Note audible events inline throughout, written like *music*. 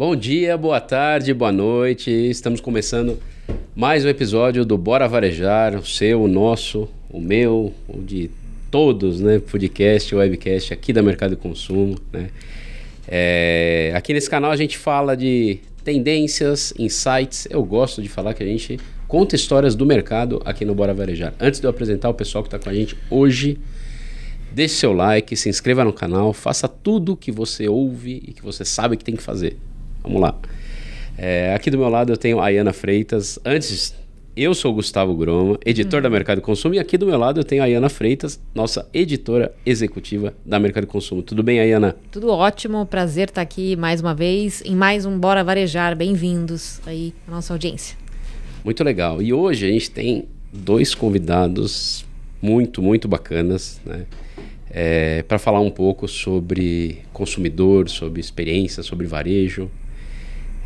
Bom dia, boa tarde, boa noite. Estamos começando mais um episódio do Bora Varejar, o seu, o nosso, o meu, o de todos, né? Podcast, webcast aqui da Mercado e Consumo, né? É, aqui nesse canal a gente fala de tendências, insights. Eu gosto de falar que a gente conta histórias do mercado aqui no Bora Varejar. Antes de eu apresentar o pessoal que está com a gente hoje, deixe seu like, se inscreva no canal, faça tudo que você ouve e que você sabe que tem que fazer. Vamos lá. É, aqui do meu lado eu tenho a Ayana Freitas. Antes, eu sou o Gustavo Groma, editor hum. da Mercado Consumo, e aqui do meu lado eu tenho a Ayana Freitas, nossa editora executiva da Mercado Consumo. Tudo bem, Ayana? Tudo ótimo, prazer estar aqui mais uma vez em mais um Bora Varejar. Bem-vindos aí à nossa audiência. Muito legal. E hoje a gente tem dois convidados muito, muito bacanas, né? É, para falar um pouco sobre consumidor, sobre experiência, sobre varejo.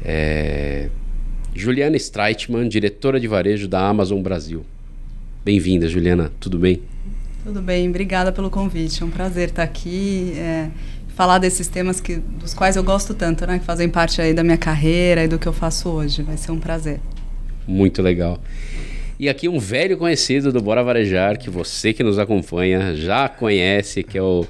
É... Juliana Streitman, diretora de varejo da Amazon Brasil. Bem-vinda, Juliana. Tudo bem? Tudo bem. Obrigada pelo convite. É um prazer estar aqui. É falar desses temas que, dos quais eu gosto tanto, né? Que fazem parte aí da minha carreira e do que eu faço hoje. Vai ser um prazer. Muito legal. E aqui um velho conhecido do Bora Varejar, que você que nos acompanha já conhece, que é o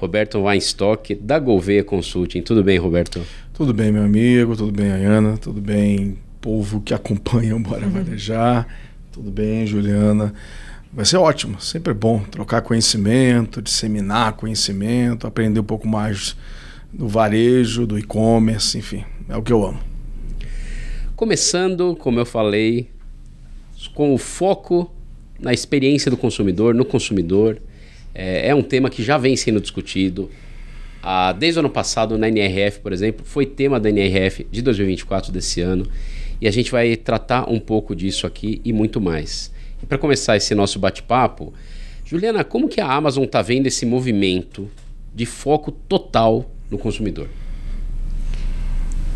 Roberto Weinstock, da Gouveia Consulting. Tudo bem, Roberto? Tudo bem, meu amigo, tudo bem, Ayana, tudo bem, povo que acompanha o Bora Varejar. *laughs* tudo bem, Juliana. Vai ser ótimo, sempre é bom trocar conhecimento, disseminar conhecimento, aprender um pouco mais do varejo, do e-commerce, enfim, é o que eu amo. Começando, como eu falei, com o foco na experiência do consumidor, no consumidor, é, é um tema que já vem sendo discutido. Ah, desde o ano passado, na NRF, por exemplo, foi tema da NRF de 2024 desse ano. E a gente vai tratar um pouco disso aqui e muito mais. E para começar esse nosso bate-papo, Juliana, como que a Amazon está vendo esse movimento de foco total no consumidor?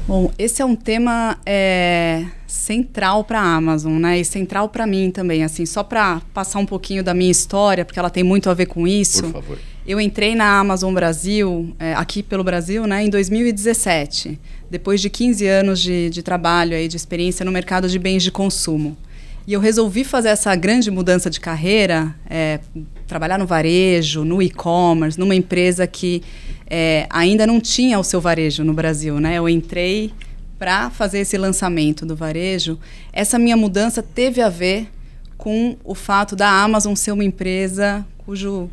Bom, esse é um tema é, central para a Amazon, né? E central para mim também, assim, só para passar um pouquinho da minha história, porque ela tem muito a ver com isso. Por favor. Eu entrei na Amazon Brasil, é, aqui pelo Brasil, né, em 2017, depois de 15 anos de, de trabalho aí, de experiência no mercado de bens de consumo. E eu resolvi fazer essa grande mudança de carreira, é, trabalhar no varejo, no e-commerce, numa empresa que é, ainda não tinha o seu varejo no Brasil, né? Eu entrei para fazer esse lançamento do varejo. Essa minha mudança teve a ver com o fato da Amazon ser uma empresa cujo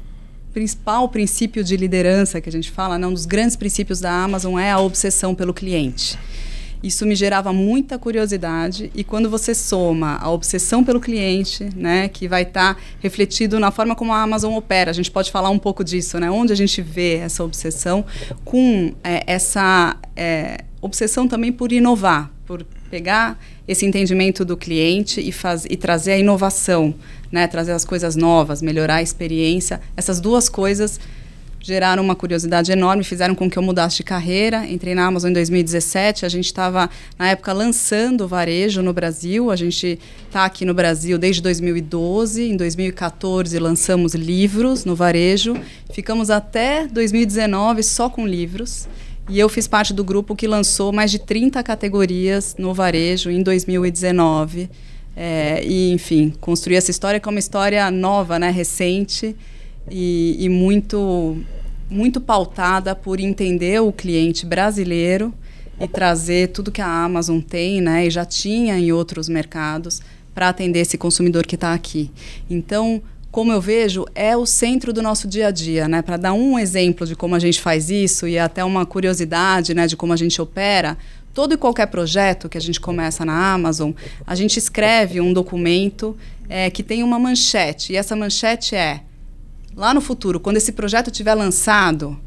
principal princípio de liderança que a gente fala, né, um dos grandes princípios da Amazon é a obsessão pelo cliente. Isso me gerava muita curiosidade e quando você soma a obsessão pelo cliente, né, que vai estar tá refletido na forma como a Amazon opera, a gente pode falar um pouco disso, né, onde a gente vê essa obsessão com é, essa é, obsessão também por inovar, por pegar esse entendimento do cliente e, faz, e trazer a inovação, né, trazer as coisas novas, melhorar a experiência, essas duas coisas geraram uma curiosidade enorme, fizeram com que eu mudasse de carreira. Entrei na Amazon em 2017, a gente estava, na época, lançando o varejo no Brasil. A gente está aqui no Brasil desde 2012. Em 2014, lançamos livros no varejo. Ficamos até 2019 só com livros. E eu fiz parte do grupo que lançou mais de 30 categorias no varejo em 2019. É, e, enfim, construí essa história, que é uma história nova, né, recente e, e muito, muito pautada por entender o cliente brasileiro e trazer tudo que a Amazon tem, né, e já tinha em outros mercados para atender esse consumidor que está aqui. Então, como eu vejo, é o centro do nosso dia a dia, né? Para dar um exemplo de como a gente faz isso e até uma curiosidade, né, de como a gente opera, todo e qualquer projeto que a gente começa na Amazon, a gente escreve um documento é, que tem uma manchete e essa manchete é lá no futuro, quando esse projeto tiver lançado,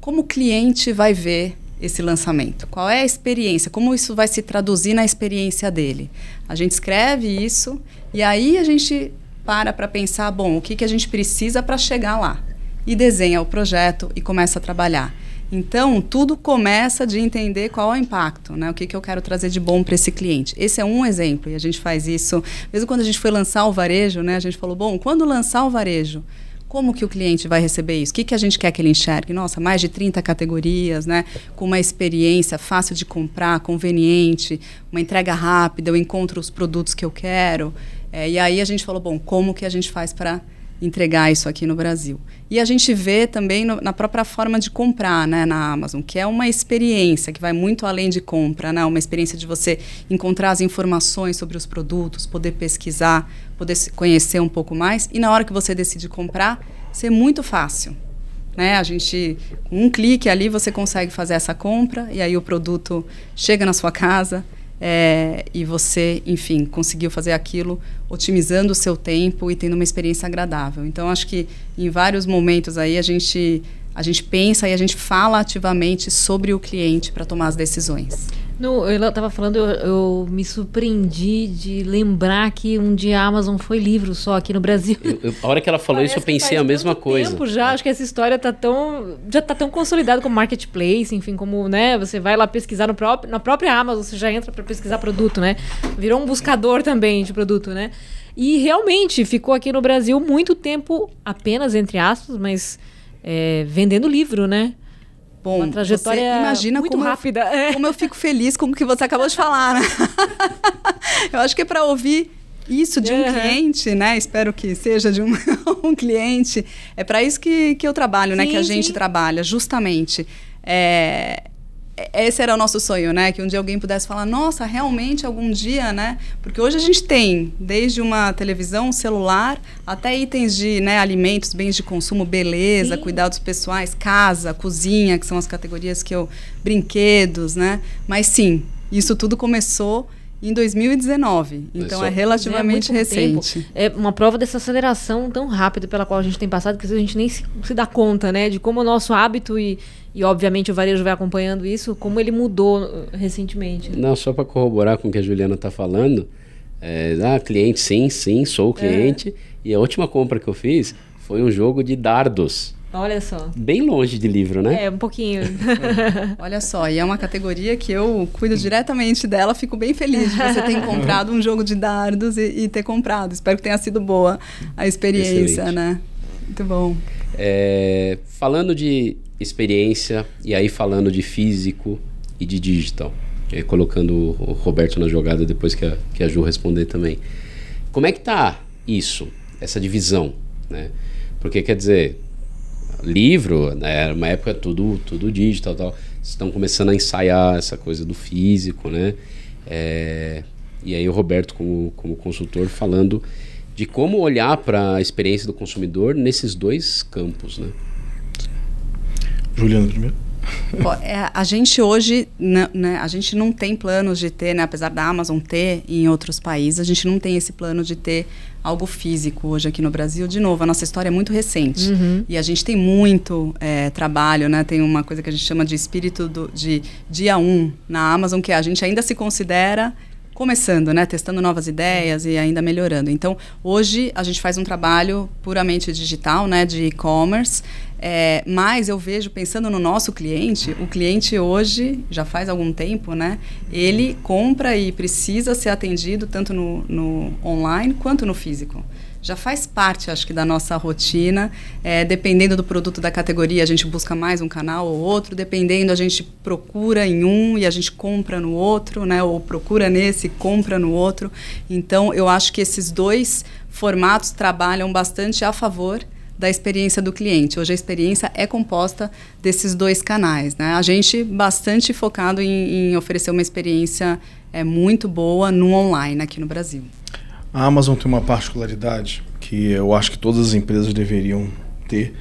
como o cliente vai ver esse lançamento? Qual é a experiência? Como isso vai se traduzir na experiência dele? A gente escreve isso e aí a gente para para pensar, bom, o que, que a gente precisa para chegar lá? E desenha o projeto e começa a trabalhar. Então, tudo começa de entender qual é o impacto, né? O que, que eu quero trazer de bom para esse cliente. Esse é um exemplo e a gente faz isso. Mesmo quando a gente foi lançar o varejo, né? A gente falou, bom, quando lançar o varejo, como que o cliente vai receber isso? O que, que a gente quer que ele enxergue? Nossa, mais de 30 categorias, né? Com uma experiência fácil de comprar, conveniente, uma entrega rápida, eu encontro os produtos que eu quero. É, e aí a gente falou, bom, como que a gente faz para entregar isso aqui no Brasil. E a gente vê também no, na própria forma de comprar né, na Amazon, que é uma experiência que vai muito além de compra, né? uma experiência de você encontrar as informações sobre os produtos, poder pesquisar, poder conhecer um pouco mais. E na hora que você decide comprar, ser muito fácil. Né? A gente, com um clique ali, você consegue fazer essa compra e aí o produto chega na sua casa é, e você, enfim, conseguiu fazer aquilo otimizando o seu tempo e tendo uma experiência agradável. Então, acho que em vários momentos aí a gente, a gente pensa e a gente fala ativamente sobre o cliente para tomar as decisões. No, eu estava falando, eu, eu, me surpreendi de lembrar que um dia a Amazon foi livro só aqui no Brasil. Eu, eu, a hora que ela falou Parece isso, eu pensei a mesma coisa. Tempo já, acho que essa história tá tão, já está tão consolidada como marketplace, enfim, como né, você vai lá pesquisar no próprio, na própria Amazon, você já entra para pesquisar produto, né? Virou um buscador também de produto, né? E realmente ficou aqui no Brasil muito tempo, apenas entre aspas, mas é, vendendo livro, né? Bom, uma trajetória imagina muito como rápida. Eu, é. como eu fico feliz com o que você acabou de falar, né? *laughs* eu acho que é para ouvir isso de um uhum. cliente, né? Espero que seja de um, *laughs* um cliente. É para isso que, que eu trabalho, sim, né? Que a gente sim. trabalha, justamente. É, esse era o nosso sonho, né? Que um dia alguém pudesse falar, nossa, realmente algum dia, né? Porque hoje a gente tem, desde uma televisão, um celular, até itens de né, alimentos, bens de consumo, beleza, Sim. cuidados pessoais, casa, cozinha, que são as categorias que eu. brinquedos, né? Mas sim, isso tudo começou em 2019. Então é relativamente é recente. Tempo. É uma prova dessa aceleração tão rápida pela qual a gente tem passado que a gente nem se, se dá conta, né, de como o nosso hábito e e obviamente o varejo vai acompanhando isso, como ele mudou uh, recentemente. Né? Não, só para corroborar com o que a Juliana está falando, é, ah, cliente, sim, sim, sou cliente. É. E a última compra que eu fiz foi um jogo de dardos. Olha só. Bem longe de livro, né? É, um pouquinho. *laughs* Olha só, e é uma categoria que eu cuido diretamente dela, fico bem feliz de você ter encontrado um jogo de dardos e, e ter comprado. Espero que tenha sido boa a experiência, Excelente. né? Muito bom. É, falando de experiência, e aí falando de físico e de digital, e é, colocando o Roberto na jogada depois que a, que a Ju responder também. Como é que tá isso, essa divisão, né? Porque quer dizer, livro, né? Era uma época tudo, tudo digital tal. Estão começando a ensaiar essa coisa do físico, né? É, e aí o Roberto como, como consultor falando de como olhar para a experiência do consumidor nesses dois campos, né? Juliana primeiro. Bom, é, a gente hoje, não, né, a gente não tem planos de ter, né, apesar da Amazon ter em outros países, a gente não tem esse plano de ter algo físico hoje aqui no Brasil. De novo, a nossa história é muito recente uhum. e a gente tem muito é, trabalho, né? Tem uma coisa que a gente chama de espírito do, de dia 1 um na Amazon, que a gente ainda se considera começando, né? Testando novas ideias e ainda melhorando. Então, hoje a gente faz um trabalho puramente digital, né? De e-commerce. É, mas eu vejo, pensando no nosso cliente, o cliente hoje, já faz algum tempo, né? Ele compra e precisa ser atendido tanto no, no online quanto no físico já faz parte, acho que, da nossa rotina. É, dependendo do produto da categoria, a gente busca mais um canal ou outro. Dependendo, a gente procura em um e a gente compra no outro, né? Ou procura nesse, compra no outro. Então, eu acho que esses dois formatos trabalham bastante a favor da experiência do cliente. Hoje a experiência é composta desses dois canais. Né? A gente bastante focado em, em oferecer uma experiência é, muito boa no online aqui no Brasil. A Amazon tem uma particularidade que eu acho que todas as empresas deveriam ter,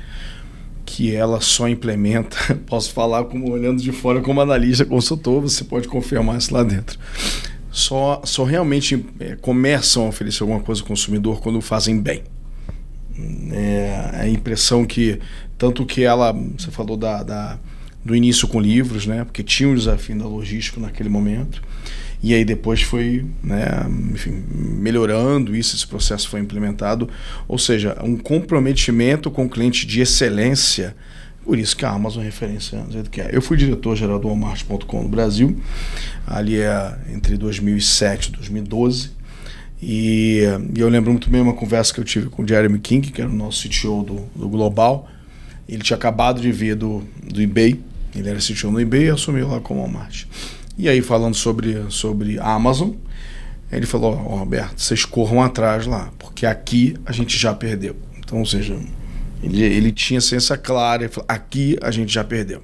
que ela só implementa. *laughs* Posso falar como olhando de fora como analista consultor, você pode confirmar isso lá dentro. Só, só realmente é, começam a oferecer alguma coisa ao consumidor quando fazem bem. É, é a impressão que tanto que ela, você falou da, da do início com livros, né? Porque tinha um desafio da logística naquele momento. E aí depois foi, né, enfim, melhorando isso, esse processo foi implementado. Ou seja, um comprometimento com o cliente de excelência. Por isso que a Amazon é referência do que é. Eu fui diretor-geral do Walmart.com no Brasil, ali é entre 2007 e 2012. E, e, eu lembro muito bem uma conversa que eu tive com o Jeremy King, que era o nosso CTO do, do Global. Ele tinha acabado de vir do, do eBay, ele era CTO no eBay e assumiu lá como Walmart. E aí, falando sobre, sobre Amazon, ele falou: Ó, oh, Roberto, vocês corram atrás lá, porque aqui a gente já perdeu. Então, ou seja, ele, ele tinha ciência clara, ele falou: aqui a gente já perdeu.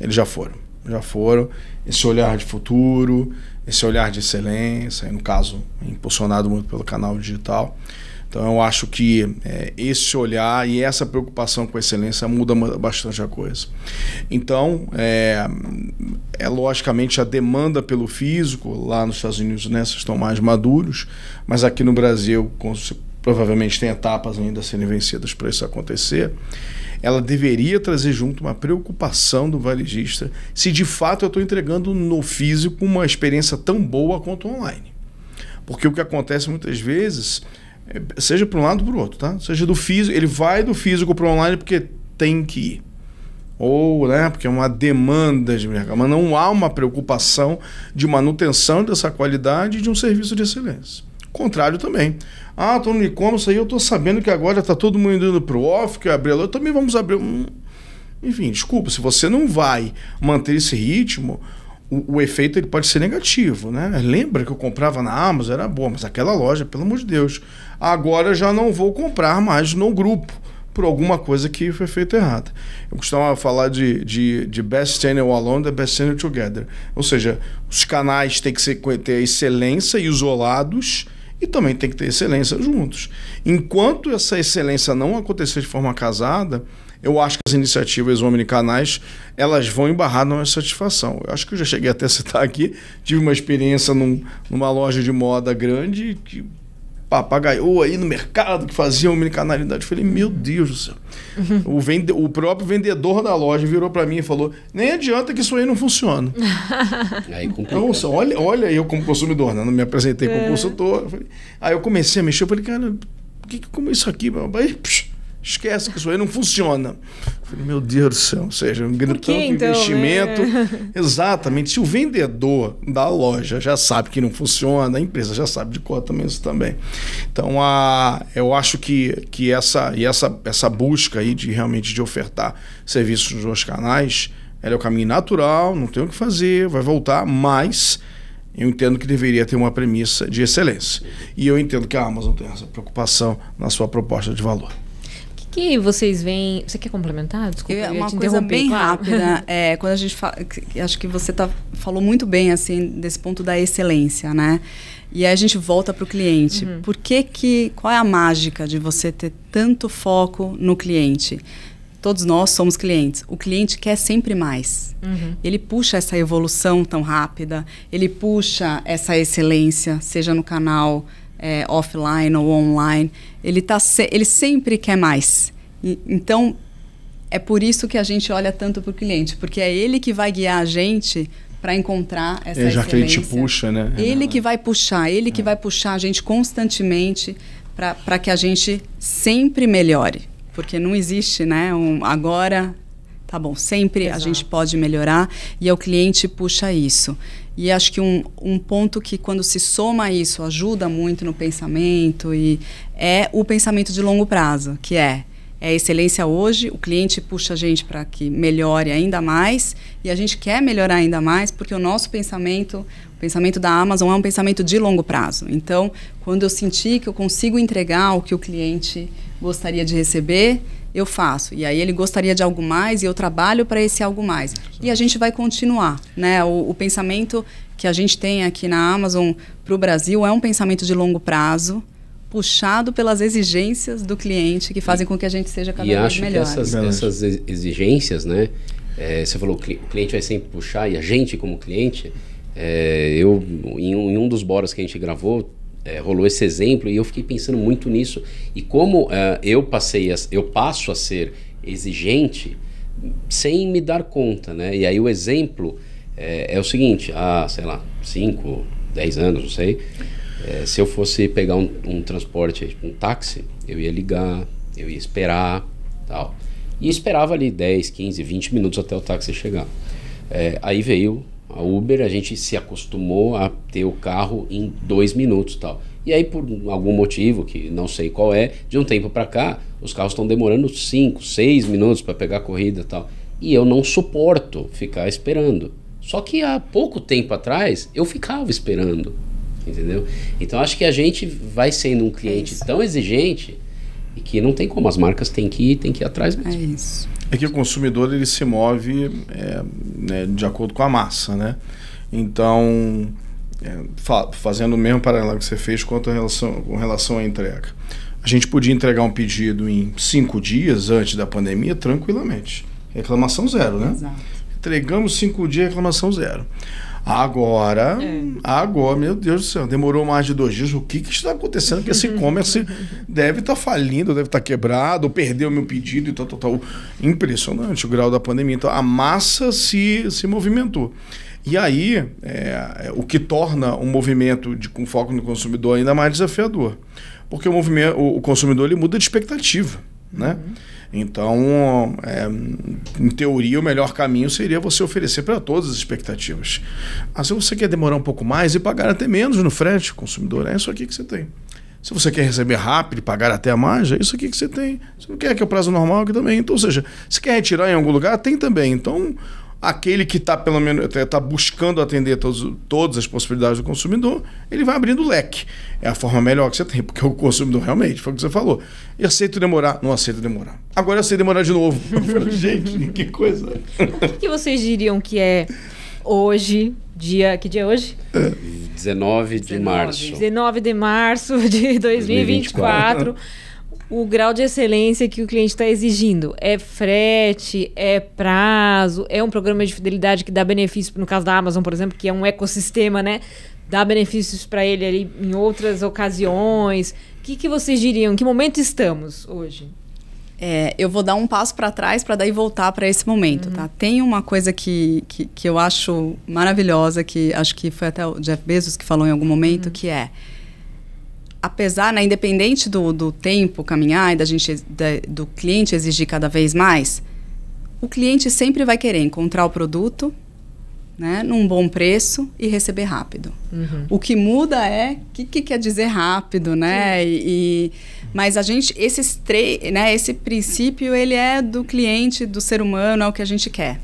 Eles já foram, já foram. Esse olhar de futuro, esse olhar de excelência, no caso, impulsionado muito pelo canal digital. Então eu acho que é, esse olhar e essa preocupação com a excelência muda bastante a coisa. Então, é, é logicamente a demanda pelo físico, lá nos Estados Unidos né, estão mais maduros, mas aqui no Brasil, com, provavelmente tem etapas ainda a serem vencidas para isso acontecer, ela deveria trazer junto uma preocupação do varejista se de fato eu estou entregando no físico uma experiência tão boa quanto online. Porque o que acontece muitas vezes Seja para um lado ou para o outro, tá? Seja do físico, ele vai do físico para o online porque tem que ir. Ou, né, porque é uma demanda de mercado. Mas não há uma preocupação de manutenção dessa qualidade de um serviço de excelência. Contrário também. Ah, estou no e-commerce aí, eu estou sabendo que agora está todo mundo indo para o off, que abriu a também vamos abrir um... Enfim, desculpa, se você não vai manter esse ritmo, o, o, efeito ele pode ser negativo, né? Lembra que eu comprava na Amazon, era boa, mas aquela loja, pelo amor de Deus. Agora já não vou comprar mais no grupo por alguma coisa que foi feita errada. Eu costumava falar de, de, de best channel alone da best channel together. Ou seja, os canais têm que ser, ter excelência isolados e também tem que ter excelência juntos. Enquanto essa excelência não acontecer de forma casada, eu acho que as iniciativas omnicanais elas vão embarrar na satisfação. Eu acho que eu já cheguei até a citar aqui, tive uma experiência num, numa loja de moda grande que papagaiou aí no mercado que fazia omnicanalidade. Eu falei, meu Deus do céu. Uhum. O, vende... o próprio vendedor da loja virou para mim e falou: nem adianta que isso aí não funciona. *laughs* aí Nossa, então, olha, olha eu como consumidor, né? Não me apresentei como é. consultor. falei... Aí eu comecei a mexer, eu falei, cara, o que, que como é isso aqui? Aí, psh, Esquece que isso aí não funciona. falei, meu Deus do céu, ou seja, um grande que, então, né? investimento. Né? *laughs* Exatamente. Se o vendedor da loja já sabe que não funciona, a empresa já sabe de cota mesmo também. Então, a, eu acho que, que essa, e essa, essa busca aí de realmente de ofertar serviços nos dois canais, ela é o caminho natural, não tem o que fazer, vai voltar, mas eu entendo que deveria ter uma premissa de excelência. E eu entendo que a Amazon tem essa preocupação na sua proposta de valor que vocês veem. Você quer complementar? Desculpa, eu, eu uma coisa bem claro. rápida. *laughs* É, quando a gente fala, acho que você tá, falou muito bem assim desse ponto da excelência, né? E aí a gente volta para o cliente. Uhum. Por que que qual é a mágica de você ter tanto foco no cliente? Todos nós somos clientes. O cliente quer sempre mais. Uhum. Ele puxa essa evolução tão rápida, ele puxa essa excelência, seja no canal é, offline ou online ele, tá se, ele sempre quer mais. E, então, é por isso que a gente olha tanto para o cliente, porque é ele que vai guiar a gente para encontrar essa é, já que ele puxa, né? É, ele é. que vai puxar, ele é. que vai puxar a gente constantemente para que a gente sempre melhore. Porque não existe, né? Um, agora, tá bom, sempre Exato. a gente pode melhorar e é o cliente puxa isso. E acho que um, um ponto que, quando se soma isso, ajuda muito no pensamento e é o pensamento de longo prazo, que é é excelência hoje, o cliente puxa a gente para que melhore ainda mais e a gente quer melhorar ainda mais porque o nosso pensamento, o pensamento da Amazon é um pensamento de longo prazo. Então, quando eu sentir que eu consigo entregar o que o cliente gostaria de receber, eu faço. E aí ele gostaria de algo mais e eu trabalho para esse algo mais. E a gente vai continuar, né? O, o pensamento que a gente tem aqui na Amazon para o Brasil é um pensamento de longo prazo puxado pelas exigências do cliente que fazem com que a gente seja cada e vez acho melhor. Que essas, essas exigências, né? É, você falou, que o cliente vai sempre puxar e a gente como cliente, é, eu em um, em um, dos boras que a gente gravou é, rolou esse exemplo e eu fiquei pensando muito nisso e como é, eu passei, a, eu passo a ser exigente sem me dar conta, né? E aí o exemplo é, é o seguinte, há, sei lá, 5, 10 anos, não sei, é, se eu fosse pegar um, um, transporte, tipo um táxi, eu ia ligar, eu ia esperar, tal. E esperava ali 10, 15, 20 minutos até o táxi chegar. É, aí veio a Uber, a gente se acostumou a ter o carro em dois minutos, tal. E aí, por algum motivo, que não sei qual é, de um tempo para cá, os carros estão demorando 5, 6 minutos para pegar a corrida tal. E eu não suporto ficar esperando. Só que há pouco tempo atrás eu ficava esperando entendeu? Então acho que a gente vai sendo um cliente é tão exigente e que não tem como as marcas têm que ir, têm que ir atrás é mesmo. É isso. É que o consumidor ele se move é, né, de acordo com a massa, né? Então é, fa fazendo o mesmo paralelo que você fez quanto a relação, com relação à entrega. A gente podia entregar um pedido em cinco dias antes da pandemia tranquilamente. Reclamação zero, né? Exato. Entregamos cinco dias, reclamação zero. Agora, é. agora, meu Deus do céu, demorou mais de dois dias. O que, que está acontecendo? Que esse e-commerce deve estar tá falindo, deve estar tá quebrado, perdeu meu pedido e tal, tal, tal. Impressionante o grau da pandemia. Então, a massa se, se movimentou. E aí, é, é o que torna um movimento de, com foco no consumidor ainda mais desafiador. Porque o, movimento, o, o consumidor ele muda de expectativa. Né? Uhum. Então, é, em teoria, o melhor caminho seria você oferecer para todas as expectativas. mas se você quer demorar um pouco mais e pagar até menos no frete, consumidor, é isso aqui que você tem. Se você quer receber rápido e pagar até a mais, é isso aqui que você tem. Se não quer que é o prazo normal, que também. Então, ou seja, se quer retirar em algum lugar, tem também. Então, aquele que está pelo menos tá, tá buscando atender todos, todas as possibilidades do consumidor, ele vai abrindo o leque. É a forma melhor que você tem, porque o consumidor realmente, foi o que você falou. E aceito demorar, não aceito demorar. Agora eu sei demorar de novo. *laughs* gente, que coisa. O que vocês diriam que é hoje, dia. Que dia é hoje? 19 é. de 19, março. 19 de março de 2024. 2024 o grau de excelência que o cliente está exigindo. É frete, é prazo, é um programa de fidelidade que dá benefício, no caso da Amazon, por exemplo, que é um ecossistema, né? Dá benefícios para ele ali em outras ocasiões. O que, que vocês diriam? Em que momento estamos hoje? É, eu vou dar um passo para trás para daí voltar para esse momento, tá? uhum. tá? Tem uma coisa que, que, que, eu acho maravilhosa, que acho que foi até o Jeff Bezos que falou em algum momento, uhum. que é apesar, né, independente do, do tempo caminhar e da gente, da, do cliente exigir cada vez mais, o cliente sempre vai querer encontrar o produto né, num bom preço e receber rápido. Uhum. O que muda é o que, que, quer dizer rápido, né? E, e, mas a gente, esses três, né, esse princípio, ele é do cliente, do ser humano, é o que a gente quer.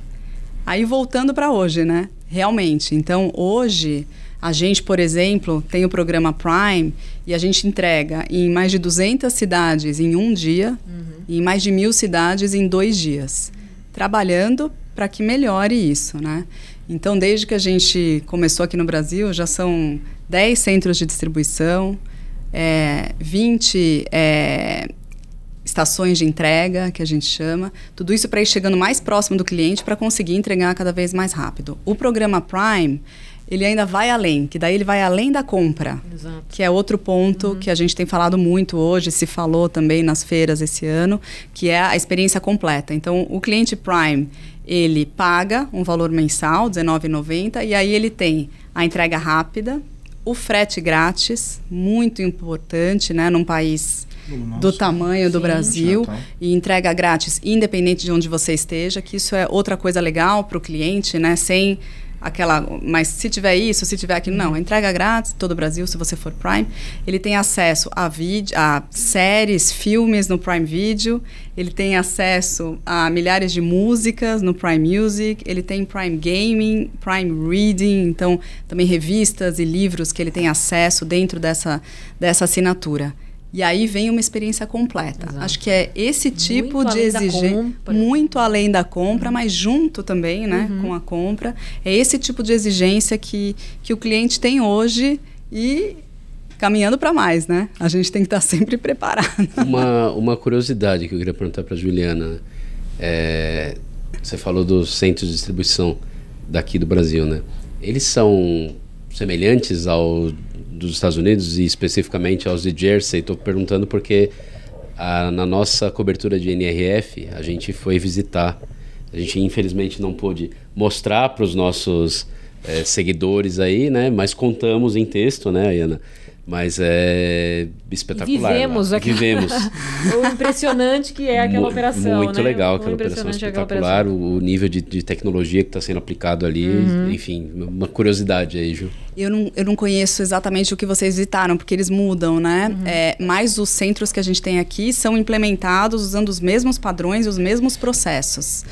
Aí voltando para hoje, né? Realmente. Então, hoje, a gente, por exemplo, tem o programa Prime e a gente entrega em mais de 200 cidades em um dia uhum. e em mais de mil cidades em dois dias, trabalhando para que melhore isso, né? Então, desde que a gente começou aqui no Brasil, já são 10 centros de distribuição, é, 20 é, estações de entrega, que a gente chama. Tudo isso para ir chegando mais próximo do cliente para conseguir entregar cada vez mais rápido. O programa Prime ele ainda vai além, que daí ele vai além da compra, Exato. que é outro ponto uhum. que a gente tem falado muito hoje, se falou também nas feiras esse ano, que é a experiência completa. Então, o cliente Prime, ele paga um valor mensal, R$19,90, e aí ele tem a entrega rápida, o frete grátis, muito importante, né, num país do tamanho Sim, do Brasil tá. e entrega grátis, independente de onde você esteja, que isso é outra coisa legal para o cliente, né? Sem aquela, mas se tiver isso, se tiver aquilo, não. Uhum. Entrega grátis, todo o Brasil, se você for Prime. Ele tem acesso a, vídeo, a séries, filmes no Prime Video. Ele tem acesso a milhares de músicas no Prime Music. Ele tem Prime Gaming, Prime Reading. Então, também revistas e livros que ele tem acesso dentro dessa, dessa assinatura. E aí vem uma experiência completa. Exato. Acho que é esse tipo muito de exigência, muito além da compra, uhum. mas junto também, né, uhum. com a compra, é esse tipo de exigência que, que o cliente tem hoje e caminhando para mais, né? A gente tem que estar tá sempre preparado. *laughs* Uma, uma curiosidade que eu queria perguntar para Juliana, é, você falou dos centros de distribuição daqui do Brasil, né? Eles são semelhantes ao dos Estados Unidos e especificamente aos de Jersey. Estou perguntando porque a, ah, na nossa cobertura de NRF a gente foi visitar. A gente infelizmente não pôde mostrar para os nossos é, seguidores aí, né? Mas contamos em texto, né, Ana? Mas é espetacular. E né? vivemos aqui. Vivemos. *laughs* o impressionante que é aquela operação. Muito né? legal aquela operação, é espetacular. Aquela operação. O nível de, de tecnologia que está sendo aplicado ali. Uhum. Enfim, uma curiosidade aí, Ju. Eu não, eu não conheço exatamente o que vocês visitaram, porque eles mudam, né? Uhum. É, mas os centros que a gente tem aqui são implementados usando os mesmos padrões e os mesmos processos.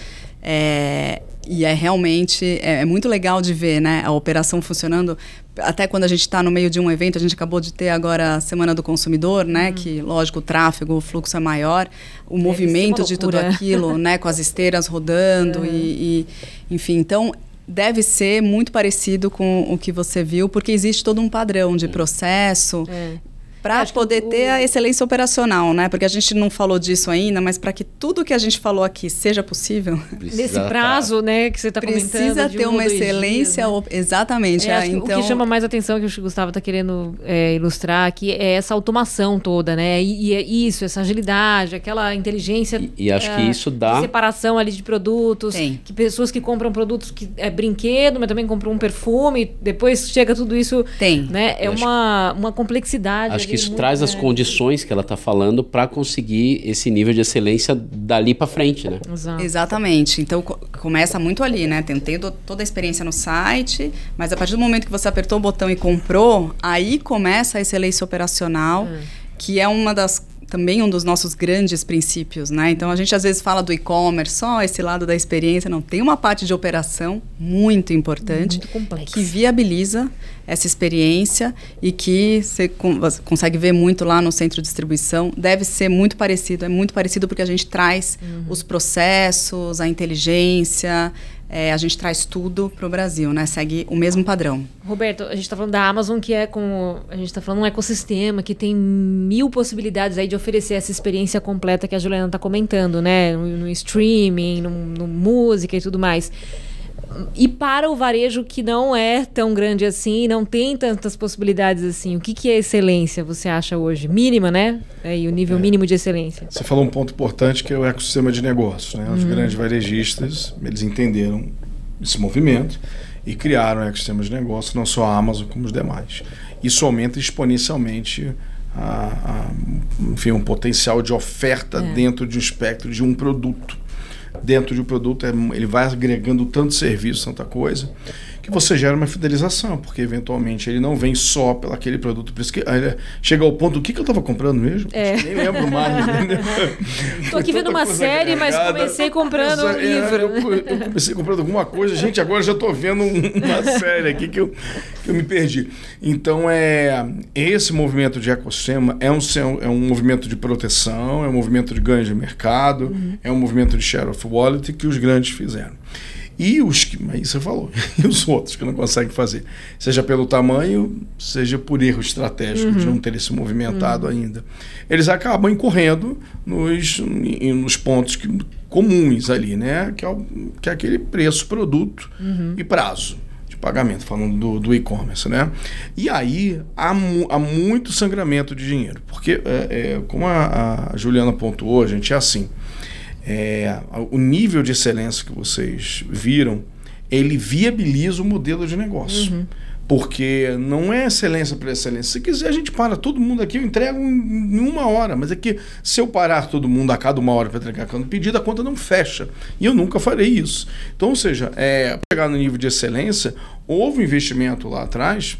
É, e é realmente é, é, muito legal de ver né, a operação funcionando, até quando a gente está no meio de um evento, a gente acabou de ter agora a Semana do Consumidor, né? Uhum. Que, lógico, o tráfego, o fluxo é maior, o movimento de tudo aquilo, *laughs* né? Com as esteiras rodando e, é. e, enfim, então deve ser muito parecido com o que você viu, porque existe todo um padrão de processo, é para poder o... ter a excelência operacional, né? Porque a gente não falou disso ainda, mas para que tudo que a gente falou aqui seja possível. nesse tá. prazo, tá. né, que você está comentando. Precisa ter um uma excelência, dias, né? exatamente. É, é, então... O que então chama mais atenção, que o Gustavo está querendo é, ilustrar aqui, é essa automação toda, né? E, e, é isso, essa agilidade, aquela inteligência. E, e acho que é, isso dá. Separação ali de produtos, Tem. que pessoas que compram produtos que é brinquedo, mas também compram um perfume, depois chega tudo isso. Tem. Né? É uma, acho... uma complexidade. Acho que isso é traz as condições que ela está falando para conseguir esse nível de excelência dali para frente, né? Exato. Exatamente. Então começa muito ali, né? Tentei toda a experiência no site, mas a partir do momento que você apertou o botão e comprou, aí começa a excelência operacional, hum. que é uma das também um dos nossos grandes princípios, né? Então a gente às vezes fala do e-commerce, só esse lado da experiência, não. Tem uma parte de operação muito importante muito que viabiliza essa experiência e que você, você consegue ver muito lá no centro de distribuição. Deve ser muito parecido, é muito parecido porque a gente traz uhum. os processos, a inteligência, é, a gente traz tudo para o Brasil, né? Segue o mesmo padrão. Roberto, a gente está falando da Amazon, que é com. A gente está falando um ecossistema que tem mil possibilidades aí de oferecer essa experiência completa que a Juliana está comentando, né? No, no streaming, no, no música e tudo mais e para o varejo que não é tão grande assim, não tem tantas possibilidades assim, o que, que é excelência, você acha hoje? Mínima, né? É, e o nível é. mínimo de excelência. Você falou um ponto importante que é o ecossistema de negócios. Né? Os hum. grandes varejistas, eles entenderam esse movimento e criaram um ecossistema de negócios, não só a Amazon, como os demais. Isso aumenta exponencialmente a, a, enfim, um potencial de oferta é. dentro de um espectro de um produto dentro de um produto, é, ele vai agregando tanto serviço, tanta coisa você gera uma fidelização, porque eventualmente ele não vem só pelo aquele produto. Por isso que chega ao ponto, o que, que eu estava comprando mesmo? É. Nem lembro mais, Estou *laughs* aqui vendo uma série, mas comecei comprando é, um livro. Eu, eu, comecei comprando alguma coisa. Gente, agora já estou vendo uma série aqui que eu, que eu me perdi. Então, é esse movimento de ecossistema é, é um, é um movimento de proteção, é um movimento de ganho de mercado, uhum. é um movimento de share of wallet que os grandes fizeram. E os que, aí você falou, e os outros que não conseguem fazer, seja pelo tamanho, seja por erro estratégico uhum. de não terem se movimentado uhum. ainda, eles acabam incorrendo nos, nos pontos que, comuns ali, né? Que é, o, que é aquele preço, produto uhum. e prazo de pagamento, falando do, do e-commerce, né? E aí há, mu, há, muito sangramento de dinheiro, porque é, é, como a, a Juliana pontuou, gente, é assim é, o nível de excelência que vocês viram, ele viabiliza o modelo de negócio. Uhum. Porque não é excelência por excelência. Se quiser, a gente para todo mundo aqui, eu entrego em uma hora. Mas é que se eu parar todo mundo a cada uma hora para entregar cada pedido, a conta não fecha. E eu nunca farei isso. Então, ou seja, é, chegar no nível de excelência, houve um investimento lá atrás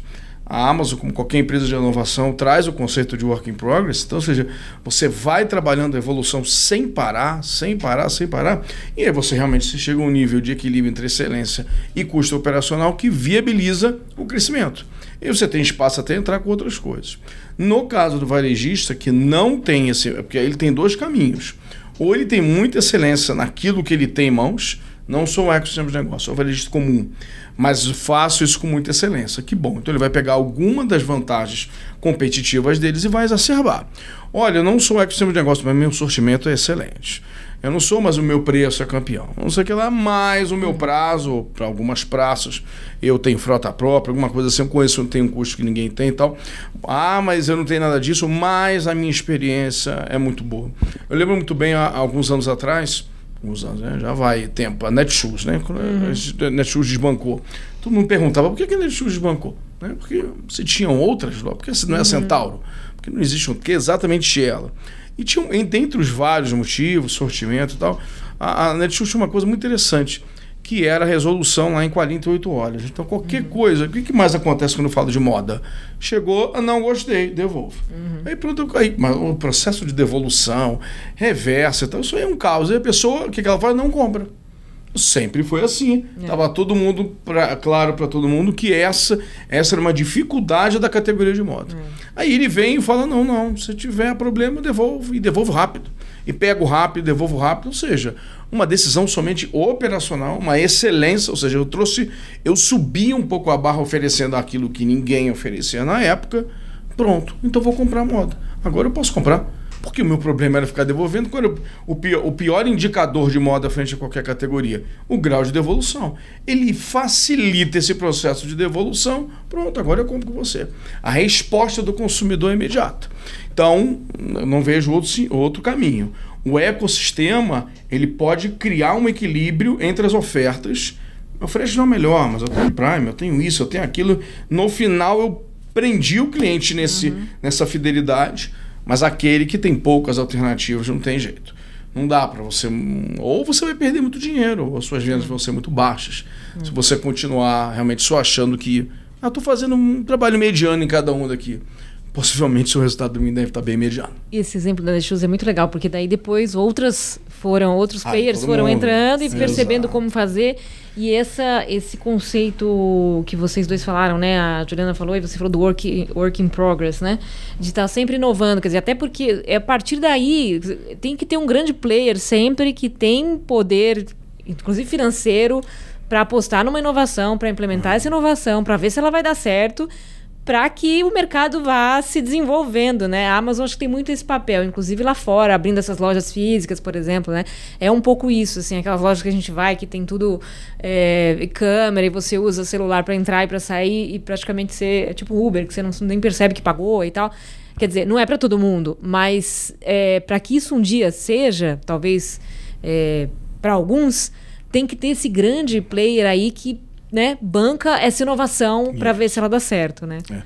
a Amazon, como qualquer empresa de inovação, traz o conceito de work in progress. Então, ou seja, você vai trabalhando a evolução sem parar, sem parar, sem parar, e aí você realmente chega a um nível de equilíbrio entre excelência e custo operacional que viabiliza o crescimento. E você tem espaço até entrar com outras coisas. No caso do varejista, que não tem esse. Porque ele tem dois caminhos. Ou ele tem muita excelência naquilo que ele tem em mãos, não sou um ecossistema de negócio, sou varejista comum, mas faço isso com muita excelência. Que bom. Então ele vai pegar alguma das vantagens competitivas deles e vai exacerbar. Olha, eu não sou um ecossistema de negócio, mas meu sortimento é excelente. Eu não sou, mas o meu preço é campeão. Não sei o que lá, mais o meu prazo, para algumas praças, eu tenho frota própria, alguma coisa assim, eu conheço, não tenho um custo que ninguém tem e tal. Ah, mas eu não tenho nada disso, mas a minha experiência é muito boa. Eu lembro muito bem, há alguns anos atrás, alguns anos, né? já vai tempo, a Netshoes, né? Quando uhum. a Netshoes desbancou. Todo mundo perguntava por que, a Netshoes desbancou? Né? Porque se tinham outras lá, porque se não é a uhum. Centauro, porque não existe um, porque é exatamente ela. E tinha, dentre os vários motivos, sortimento e tal, a, a Netshoes tinha uma coisa muito interessante que era a resolução lá em 48 horas. Então, qualquer uhum. coisa. O que, mais acontece quando eu falo de moda? Chegou, ah, não gostei, devolvo. Uhum. Aí, pronto, aí, mas o processo de devolução, reversa, então, isso aí é um caos. Aí a pessoa, o que, que ela faz? Não compra. Sempre foi assim. É. Tava todo mundo, pra, claro para todo mundo, que essa, essa era uma dificuldade da categoria de moda. É. Aí ele vem e fala: não, não, se tiver problema, devolvo. E devolvo rápido. E pego rápido, devolvo rápido. Ou seja, uma decisão somente operacional, uma excelência, ou seja, eu trouxe, eu subi um pouco a barra oferecendo aquilo que ninguém oferecia na época. Pronto, então vou comprar moda. Agora eu posso comprar. Porque o meu problema era ficar devolvendo. quando o pior, o pior indicador de moda frente a qualquer categoria? O grau de devolução. Ele facilita esse processo de devolução. Pronto, agora eu compro com você. A resposta do consumidor é imediata. Então, não vejo outro, outro caminho o ecossistema ele pode criar um equilíbrio entre as ofertas. Eu ofereço não é melhor, mas eu tenho Prime, eu tenho isso, eu tenho aquilo. No final eu prendi o cliente nesse, uhum. nessa fidelidade, mas aquele que tem poucas alternativas não tem jeito. Não dá para você. Ou você vai perder muito dinheiro, ou as suas vendas vão ser muito baixas. Uhum. Se você continuar realmente só achando que. Ah, estou fazendo um trabalho mediano em cada um daqui possivelmente o resultado domingo deve estar bem mediano. E esse exemplo da Netshoes é muito legal, porque daí depois outras foram, outros ah, players foram mundo. entrando e percebendo como fazer. E essa, esse conceito que vocês dois falaram, né? A Juliana falou e você falou do work, work in progress, né? De estar tá sempre inovando, quer dizer, até porque é a partir daí tem que ter um grande player sempre que tem poder, inclusive financeiro, para apostar numa inovação, para implementar uhum. essa inovação, para ver se ela vai dar certo para que o mercado vá se desenvolvendo, né? A Amazon acho que tem muito esse papel, inclusive lá fora, abrindo essas lojas físicas, por exemplo, né? É um pouco isso, assim, aquelas lojas que a gente vai que tem tudo é, câmera e você usa celular para entrar e para sair e praticamente ser é tipo Uber, que você não nem percebe que pagou e tal. Quer dizer, não é para todo mundo, mas é, eh, para que isso um dia seja, talvez eh, para alguns, tem que ter esse grande player aí que né, banca essa inovação para ver se ela dá certo, né? É.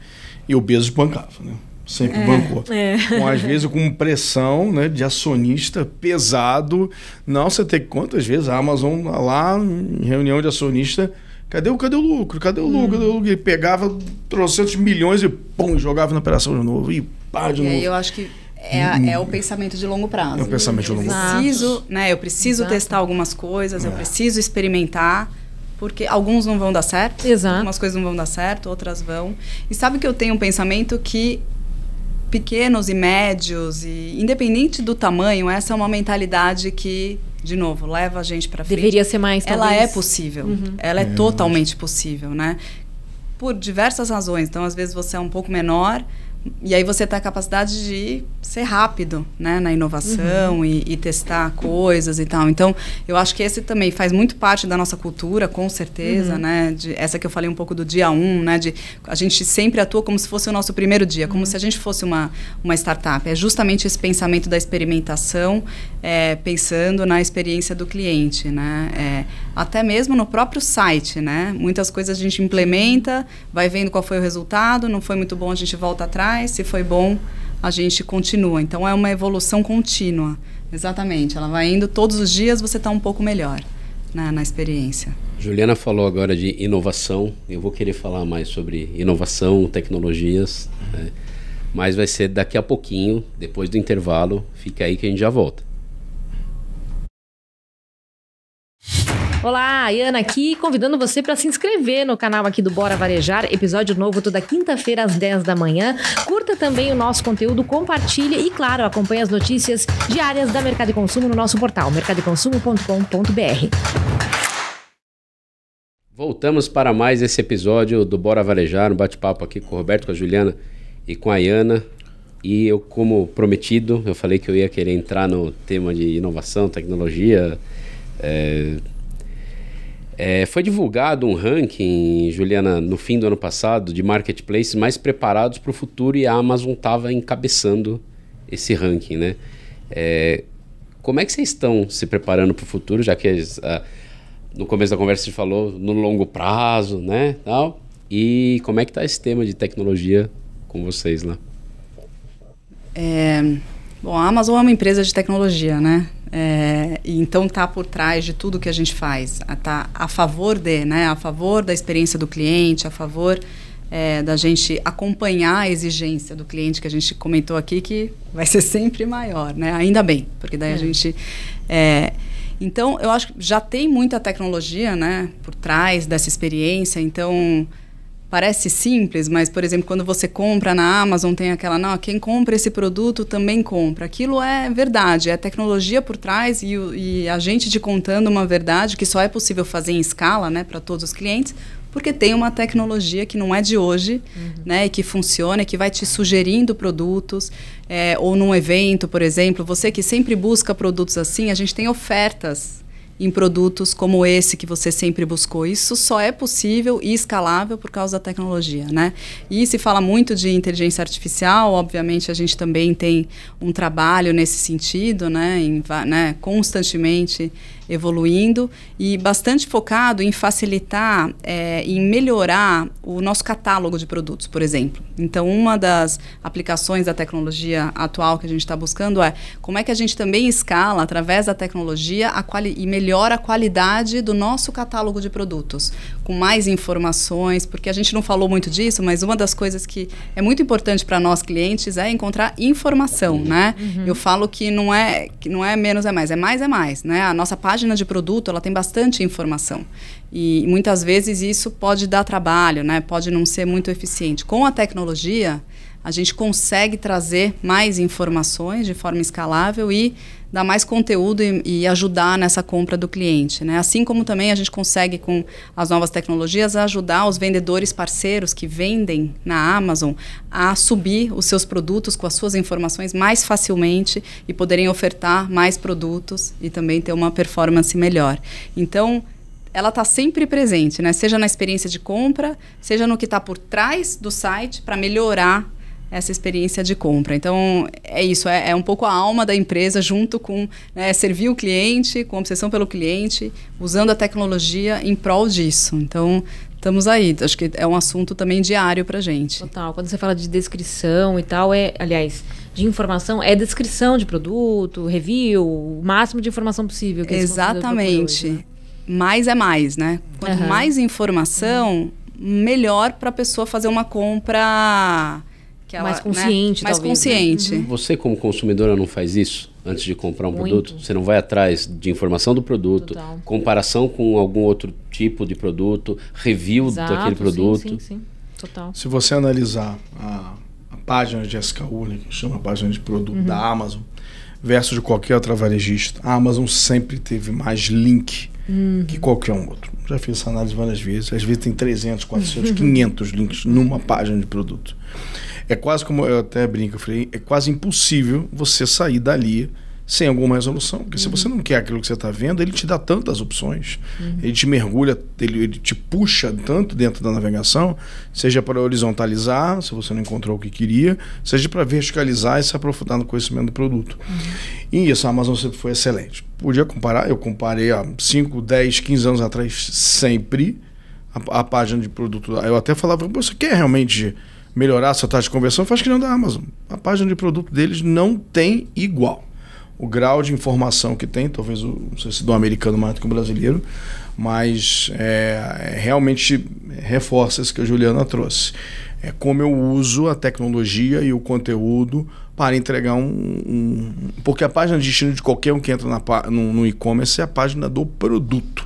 E o Bezos bancava, né? Sempre é, bancou. É. Com, às vezes com pressão né, de acionista pesado. Não, você tem quantas vezes a Amazon tá lá em reunião de acionista Cadê o, cadê o lucro? Cadê o lucro? Hum. Cadê o lucro? Ele pegava trocentos milhões e pum, jogava na operação de novo. E pá, de e novo. E aí eu acho que é, é, o hum. pensamento de longo prazo. É o pensamento de longo prazo. Eu preciso, né, eu preciso testar algumas coisas, é. eu preciso experimentar porque alguns não vão dar certo, Exato. algumas coisas não vão dar certo, outras vão. E sabe que eu tenho um pensamento que pequenos e médios e independente do tamanho, essa é uma mentalidade que de novo, leva a gente para frente. Deveria ser mais, talvez. Ela é possível. Uhum. Ela é, é totalmente possível, né? Por diversas razões. Então, às vezes você é um pouco menor, e aí você tem tá a capacidade de ser rápido né, na inovação uhum. e, e, testar coisas e tal. Então, eu acho que esse também faz muito parte da nossa cultura, com certeza, uhum. né? De, essa que eu falei um pouco do dia um, né? De, a gente sempre atua como se fosse o nosso primeiro dia, como uhum. se a gente fosse uma, uma startup. É justamente esse pensamento da experimentação, é, pensando na experiência do cliente, né? É, até mesmo no próprio site, né? Muitas coisas a gente implementa, vai vendo qual foi o resultado, não foi muito bom, a gente volta atrás se foi bom, a gente continua. Então é uma evolução contínua. Exatamente, ela vai indo todos os dias, você está um pouco melhor na, né, na experiência. Juliana falou agora de inovação. Eu vou querer falar mais sobre inovação, tecnologias, né? mas vai ser daqui a pouquinho, depois do intervalo. Fica aí que a gente já volta. Olá, Ana aqui, convidando você para se inscrever no canal aqui do Bora Varejar, episódio novo toda quinta-feira às 10 da manhã. Curta também o nosso conteúdo, compartilhe e, claro, acompanhe as notícias diárias da Mercado e Consumo no nosso portal mercadoconsumo.com.br. Voltamos para mais esse episódio do Bora Varejar, um bate-papo aqui com o Roberto, com a Juliana e com a Ana. E eu, como prometido, eu falei que eu ia querer entrar no tema de inovação, tecnologia, é, é, foi divulgado um ranking, Juliana, no fim do ano passado, de marketplaces mais preparados para o futuro e a Amazon estava encabeçando esse ranking, né? É, como é que vocês estão se preparando para o futuro, já que ah, no começo da conversa você falou no longo prazo, né? Tal. E como é que está esse tema de tecnologia com vocês lá? É, bom, a Amazon é uma empresa de tecnologia, né? É, então tá por trás de tudo que a gente faz, tá a favor de, né, a favor da experiência do cliente, a favor é, da gente acompanhar a exigência do cliente que a gente comentou aqui que vai ser *laughs* sempre maior, né? Ainda bem, porque daí é. a gente é, então eu acho que já tem muita tecnologia, né, por trás dessa experiência, então Parece simples, mas, por exemplo, quando você compra na Amazon, tem aquela, não, quem compra esse produto também compra. Aquilo é verdade, é tecnologia por trás e, e a gente te contando uma verdade que só é possível fazer em escala, né, para todos os clientes, porque tem uma tecnologia que não é de hoje, uhum. né, que funciona, que vai te sugerindo produtos, é, ou num evento, por exemplo, você que sempre busca produtos assim, a gente tem ofertas em produtos como esse que você sempre buscou. Isso só é possível e escalável por causa da tecnologia, né? E se fala muito de inteligência artificial, obviamente a gente também tem um trabalho nesse sentido, né, em, né constantemente evoluindo e bastante focado em facilitar, é, em melhorar o nosso catálogo de produtos, por exemplo. Então, uma das aplicações da tecnologia atual que a gente está buscando é como é que a gente também escala através da tecnologia a qual e melhora melhora a qualidade do nosso catálogo de produtos, com mais informações, porque a gente não falou muito disso, mas uma das coisas que é muito importante para nós clientes é encontrar informação, né? Uhum. Eu falo que não é que não é menos é mais, é mais é mais, né? A nossa página de produto, ela tem bastante informação. E muitas vezes isso pode dar trabalho, né? Pode não ser muito eficiente. Com a tecnologia, a gente consegue trazer mais informações de forma escalável e dar mais conteúdo e, e, ajudar nessa compra do cliente. Né? Assim como também a gente consegue, com as novas tecnologias, ajudar os vendedores parceiros que vendem na Amazon a subir os seus produtos com as suas informações mais facilmente e poderem ofertar mais produtos e também ter uma performance melhor. Então, ela está sempre presente, né? Seja na experiência de compra, seja no que está por trás do site para melhorar essa experiência de compra. Então, é isso, é, é um pouco a alma da empresa junto com né, servir o cliente, com obsessão pelo cliente, usando a tecnologia em prol disso. Então, estamos aí. Acho que é um assunto também diário para gente. Total. Quando você fala de descrição e tal, é, aliás, de informação, é descrição de produto, review, o máximo de informação possível. Exatamente. Hoje, né? Mais é mais, né? Quanto uhum. mais informação, melhor para a pessoa fazer uma compra ela, mais né? consciente, né? Mais talvez, né? consciente. Né? Você, como consumidora, não faz isso antes de comprar um Muito. produto? Você não vai atrás de informação do produto, Total. comparação com algum outro tipo de produto, review Exato, daquele produto? Sim, sim, sim. Total. Se você analisar a, a página de SKU, né, que chama a página de produto uhum. da Amazon, versus de qualquer outra varejista, a Amazon sempre teve mais link uhum. que qualquer um outro. Já fiz essa análise várias vezes. Às vezes tem 300, 400, 500 links numa página de produto. É quase como eu até brinco, eu falei, é quase impossível você sair dali sem alguma resolução. Porque uhum. se você não quer aquilo que você está vendo, ele te dá tantas opções. Uhum. Ele te mergulha, ele, ele, te puxa tanto dentro da navegação, seja para horizontalizar, se você não encontrou o que queria, seja para verticalizar e se aprofundar no conhecimento do produto. Uhum. E isso, a Amazon sempre foi excelente. Podia comparar, eu comparei há 5, 10, 15 anos atrás sempre a, a página de produto. Eu até falava, você quer realmente melhorar a sua taxa de conversão, faz que não da Amazon. A página de produto deles não tem igual. O grau de informação que tem, talvez o, não sei se do americano mais do que o brasileiro, mas é, é realmente reforça isso que a Juliana trouxe. É como eu uso a tecnologia e o conteúdo para entregar um. um porque a página de destino de qualquer um que entra na, no, no e-commerce é a página do produto.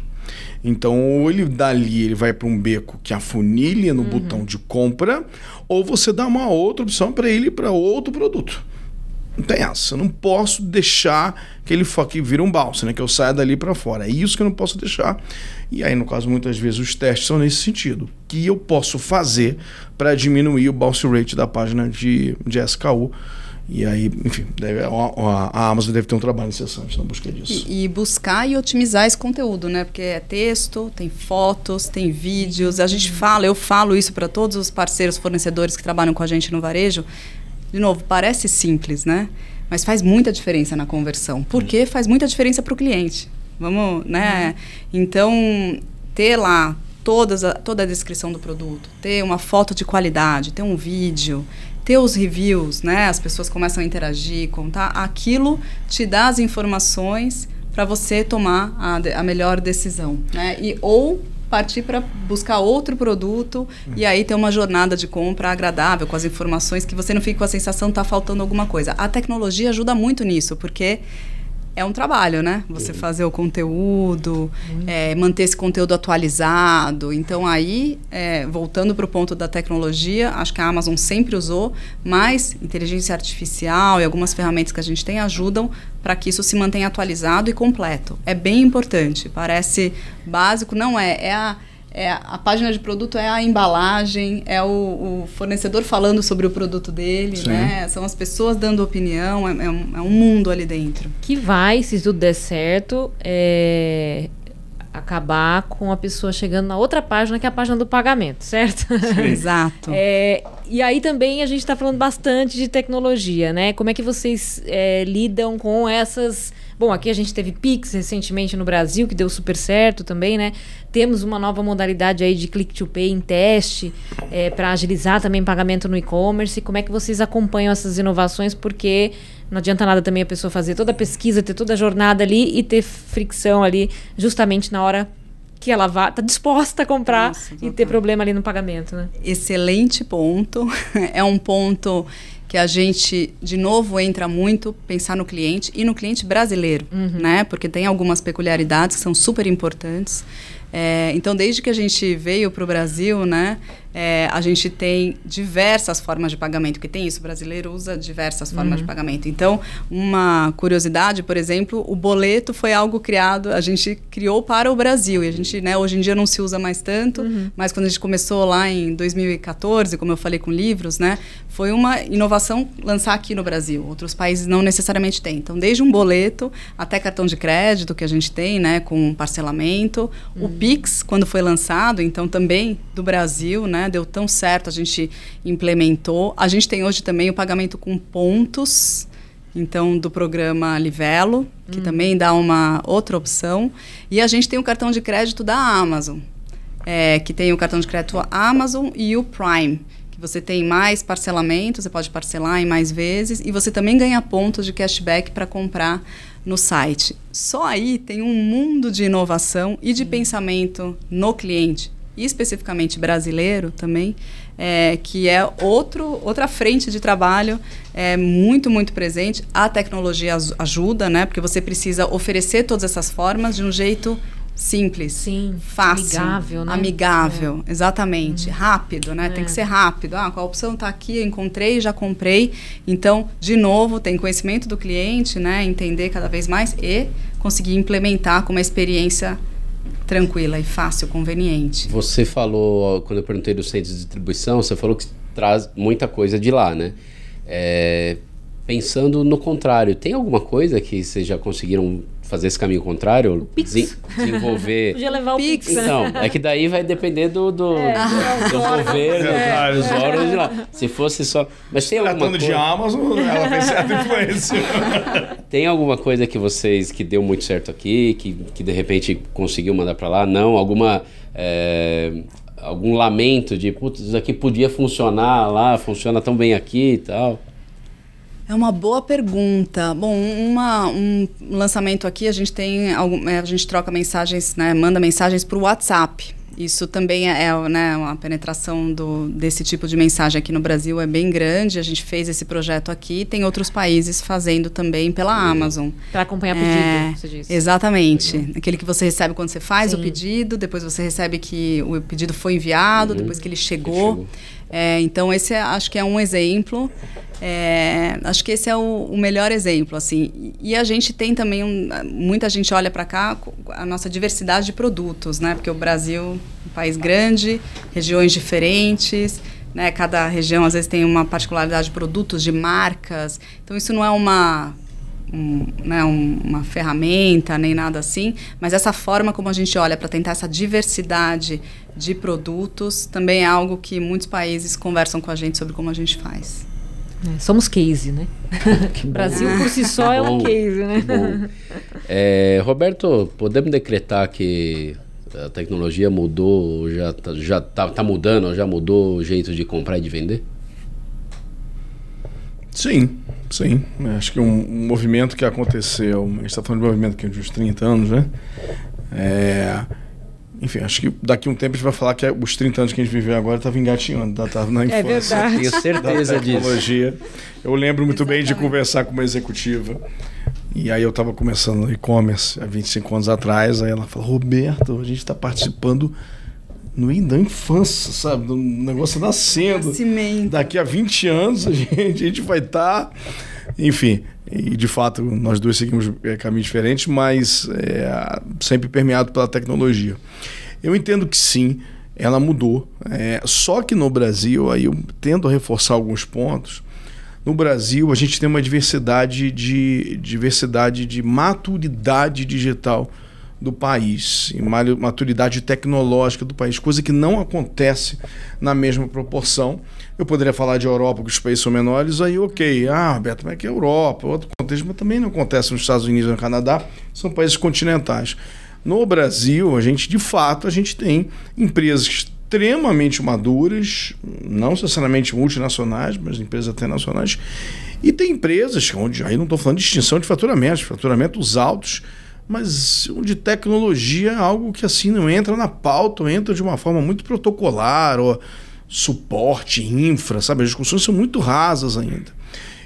Então, ou ele dali ele vai para um beco que afunilha no uhum. botão de compra, ou você dá uma outra opção para ele para outro produto. Não tem essa. Eu não posso deixar que ele que vira um balsa, né? Que eu saia dali para fora. É isso que eu não posso deixar. E aí, no caso, muitas vezes os testes são nesse sentido. O que eu posso fazer para diminuir o bounce rate da página de, de SKU e aí, enfim, deve, a, a, Amazon deve ter um trabalho incessante na busca disso. E, e, buscar e otimizar esse conteúdo, né? Porque é texto, tem fotos, tem vídeos. A gente fala, eu falo isso para todos os parceiros, fornecedores que trabalham com a gente no varejo. De novo, parece simples, né? Mas faz muita diferença na conversão. Porque faz muita diferença para o cliente. Vamos, né? Então, ter lá todas a, toda a descrição do produto, ter uma foto de qualidade, ter um vídeo, ter os reviews, né? As pessoas começam a interagir, contar. Aquilo te dá as informações para você tomar a, a, melhor decisão, né? E ou partir para buscar outro produto e aí ter uma jornada de compra agradável com as informações que você não fica com a sensação de tá faltando alguma coisa. A tecnologia ajuda muito nisso, porque é um trabalho, né? Você uhum. fazer o conteúdo, uhum. é, manter esse conteúdo atualizado. Então, aí, é, voltando para o ponto da tecnologia, acho que a Amazon sempre usou, mas inteligência artificial e algumas ferramentas que a gente tem ajudam para que isso se mantenha atualizado e completo. É bem importante. Parece básico, não é? É a é, a página de produto é a embalagem, é o, o fornecedor falando sobre o produto dele, Sim. né? São as pessoas dando opinião, é, é, um, é, um, mundo ali dentro. Que vai, se tudo der certo, é, acabar com a pessoa chegando na outra página, que é a página do pagamento, certo? *laughs* Exato. É, e aí também a gente está falando bastante de tecnologia, né? Como é que vocês é, lidam com essas Bom, aqui a gente teve Pix recentemente no Brasil, que deu super certo também, né? Temos uma nova modalidade aí de click to pay em teste, é, para agilizar também pagamento no e-commerce. Como é que vocês acompanham essas inovações? Porque não adianta nada também a pessoa fazer toda a pesquisa, ter toda a jornada ali e ter fricção ali, justamente na hora que ela vá, tá disposta a comprar e ter problema ali no pagamento, né? Excelente ponto. *laughs* É um ponto que a gente, de novo, entra muito pensar no cliente e no cliente brasileiro, uhum. né? Porque tem algumas peculiaridades que são super importantes. É, então, desde que a gente veio para o Brasil, né, é, a gente tem diversas formas de pagamento, que tem isso, o brasileiro usa diversas formas uhum. de pagamento. Então, uma curiosidade, por exemplo, o boleto foi algo criado, a gente criou para o Brasil, e a gente, né, hoje em dia não se usa mais tanto, uhum. mas quando a gente começou lá em 2014, como eu falei com livros, né, foi uma inovação lançar aqui no Brasil. Outros países não necessariamente têm. Então, desde um boleto até cartão de crédito que a gente tem, né, com parcelamento, uhum. o Pix, quando foi lançado, então também do Brasil, né? Deu tão certo, a gente implementou. A gente tem hoje também o pagamento com pontos, então do programa Livelo, que hum. também dá uma outra opção. E a gente tem o cartão de crédito da Amazon, é, que tem o cartão de crédito Amazon e o Prime. que Você tem mais parcelamento, você pode parcelar em mais vezes e você também ganha pontos de cashback para comprar no site. Só aí tem um mundo de inovação e de hum. pensamento no cliente, e especificamente brasileiro também, é, que é outro, outra frente de trabalho é, muito, muito presente. A tecnologia ajuda, né? Porque você precisa oferecer todas essas formas de um jeito simples, Sim, fácil, amigável, né? amigável é. exatamente, uhum. rápido, né? É. Tem que é. ser rápido. Ah, qual opção está aqui? Encontrei, já comprei. Então, de novo, tem conhecimento do cliente, né? Entender cada vez mais e conseguir implementar com uma experiência tranquila e fácil, conveniente. Você falou quando eu perguntei do centro de distribuição, você falou que traz muita coisa de lá, né? É, pensando no contrário, tem alguma coisa que vocês já conseguiram fazer esse caminho contrário, desen desenvolver. *laughs* Podia levar o Pix. é que daí vai depender do, do, é, do, do *laughs* governo, é. é. órgãos de lá. Se fosse só. Mas tem alguma Tratando coisa... de Amazon, ela tem certa influência. tem alguma coisa que vocês que deu muito certo aqui, que, que de repente conseguiu mandar para lá? Não? Alguma. É, algum lamento de, putz, isso aqui podia funcionar lá, funciona tão bem aqui e tal? É uma boa pergunta. Bom, uma, um lançamento aqui, a gente tem algum, é, a gente troca mensagens, né, manda mensagens para o WhatsApp. Isso também é, é né, uma penetração do, desse tipo de mensagem aqui no Brasil é bem grande. A gente fez esse projeto aqui, tem outros países fazendo também pela Amazon. Para acompanhar pedido, é, você disse. Exatamente. Aquele que você recebe quando você faz Sim. o pedido, depois você recebe que o pedido foi enviado, uhum. depois que ele chegou. Ele chegou. É, então esse é, acho que é um exemplo. É, acho que esse é o, o, melhor exemplo, assim. E a gente tem também um, muita gente olha para cá a nossa diversidade de produtos, né? Porque o Brasil é um país grande, regiões diferentes, né? Cada região às vezes tem uma particularidade de produtos, de marcas. Então isso não é uma um, né, um, uma ferramenta nem nada assim, mas essa forma como a gente olha para tentar essa diversidade de produtos também é algo que muitos países conversam com a gente sobre como a gente faz. É, somos case, né? *laughs* *laughs* Brasil por si só é um case, né? É, Roberto, podemos decretar que a tecnologia mudou, já está já tá, tá mudando, já mudou o jeito de comprar e de vender? Sim, Sim, né, acho que um, movimento que aconteceu, a gente está falando de movimento que de uns 30 anos, né? É, enfim, acho que daqui a um tempo a gente vai falar que é, os 30 anos que a gente viveu agora estavam engatinhando, estava tá, na é infância. É verdade. Tenho certeza disso. Eu lembro muito Exatamente. bem de conversar com uma executiva. E aí eu estava começando e-commerce há 25 anos atrás, aí ela falou, Roberto, a gente está participando no da infância, sabe? Do negócio nascendo. Nascimento. Daqui a 20 anos a *laughs* gente, a gente vai estar. Tá... Enfim, e de fato nós dois seguimos é, caminhos diferentes, mas é, sempre permeado pela tecnologia. Eu entendo que sim, ela mudou. É, só que no Brasil, aí eu tendo a reforçar alguns pontos. No Brasil, a gente tem uma diversidade de diversidade de maturidade digital do país, em maturidade tecnológica do país, coisa que não acontece na mesma proporção. Eu poderia falar de Europa, que os países são menores, aí ok, ah, Roberto, mas é que é Europa, é outro contexto, mas também não acontece nos Estados Unidos e no Canadá, são países continentais. No Brasil, a gente, de fato, a gente tem empresas extremamente maduras, não necessariamente multinacionais, mas empresas até nacionais, e tem empresas onde, aí não estou falando de extinção de faturamento, faturamentos altos, mas de tecnologia é algo que assim não entra na pauta, ou entra de uma forma muito protocolar, ou suporte, infra, sabe? As discussões são muito rasas ainda.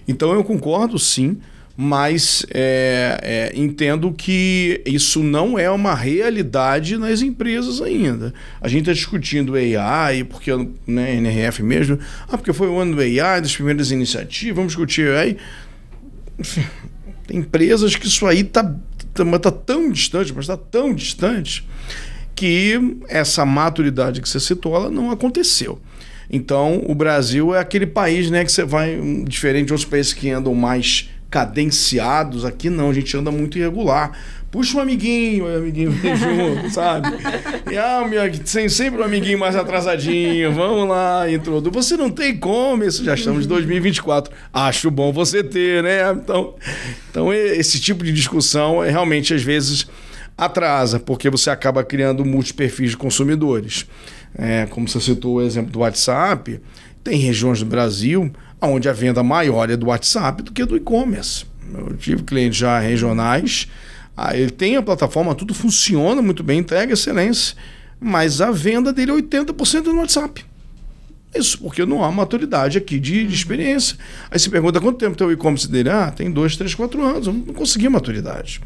Então eu concordo sim, mas é, é, entendo que isso não é uma realidade nas empresas ainda. A gente está discutindo AI, porque né, NRF mesmo, ah, porque foi o ano do AI, das primeiras iniciativas, vamos discutir AI. Tem empresas que isso aí está Tá, mas está tão distante, mas está tão distante que essa maturidade que você citou, ela não aconteceu. Então, o Brasil é aquele país né, que você vai, hum, diferente de outros países que andam mais cadenciados. Aqui não, a gente anda muito irregular. Puxa um amiguinho, amiguinho, vem *laughs* junto, sabe? E, ah, minha, sempre um amiguinho mais atrasadinho, vamos lá, introdu. Você não tem como, isso já estamos uhum. de 2024. Acho bom você ter, né? Então, então esse tipo de discussão é, realmente, às vezes, atrasa, porque você acaba criando multiperfis de consumidores. É, como você citou o exemplo do WhatsApp, tem regiões do Brasil onde a venda maior é do WhatsApp do que do e-commerce. Eu tive clientes já regionais, ah, ele tem a plataforma, tudo funciona muito bem, entrega excelência, mas a venda dele é 80% no WhatsApp. Isso, porque não há maturidade aqui de, de experiência. Aí se pergunta quanto tempo tem o e-commerce dele? Ah, tem dois, três, quatro anos. Eu não consegui maturidade.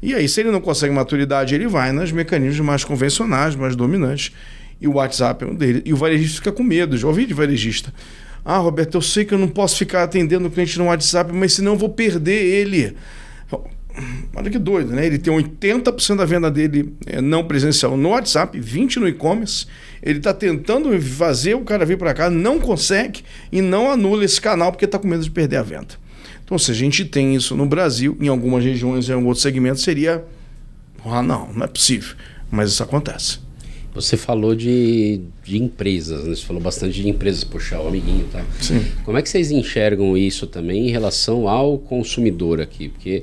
E aí, se ele não consegue maturidade, ele vai nos mecanismos mais convencionais, mais dominantes. E o WhatsApp é um deles. E o varejista fica com medo. Já ouvi de varejista. Ah, Roberto, eu sei que eu não posso ficar atendendo o cliente no WhatsApp, mas senão eu vou perder ele. Olha que doido, né? Ele tem 80% da venda dele eh, não presencial no WhatsApp, 20% no e-commerce. Ele está tentando fazer o cara vir para cá, não consegue e não anula esse canal porque está com medo de perder a venda. Então, se a gente tem isso no Brasil, em algumas regiões, em algum outro segmento, seria. Ah, não, não é possível. Mas isso acontece. Você falou de, de empresas, né? Você falou bastante de empresas, puxar o é amiguinho tá? Sim. Como é que vocês enxergam isso também em relação ao consumidor aqui? Porque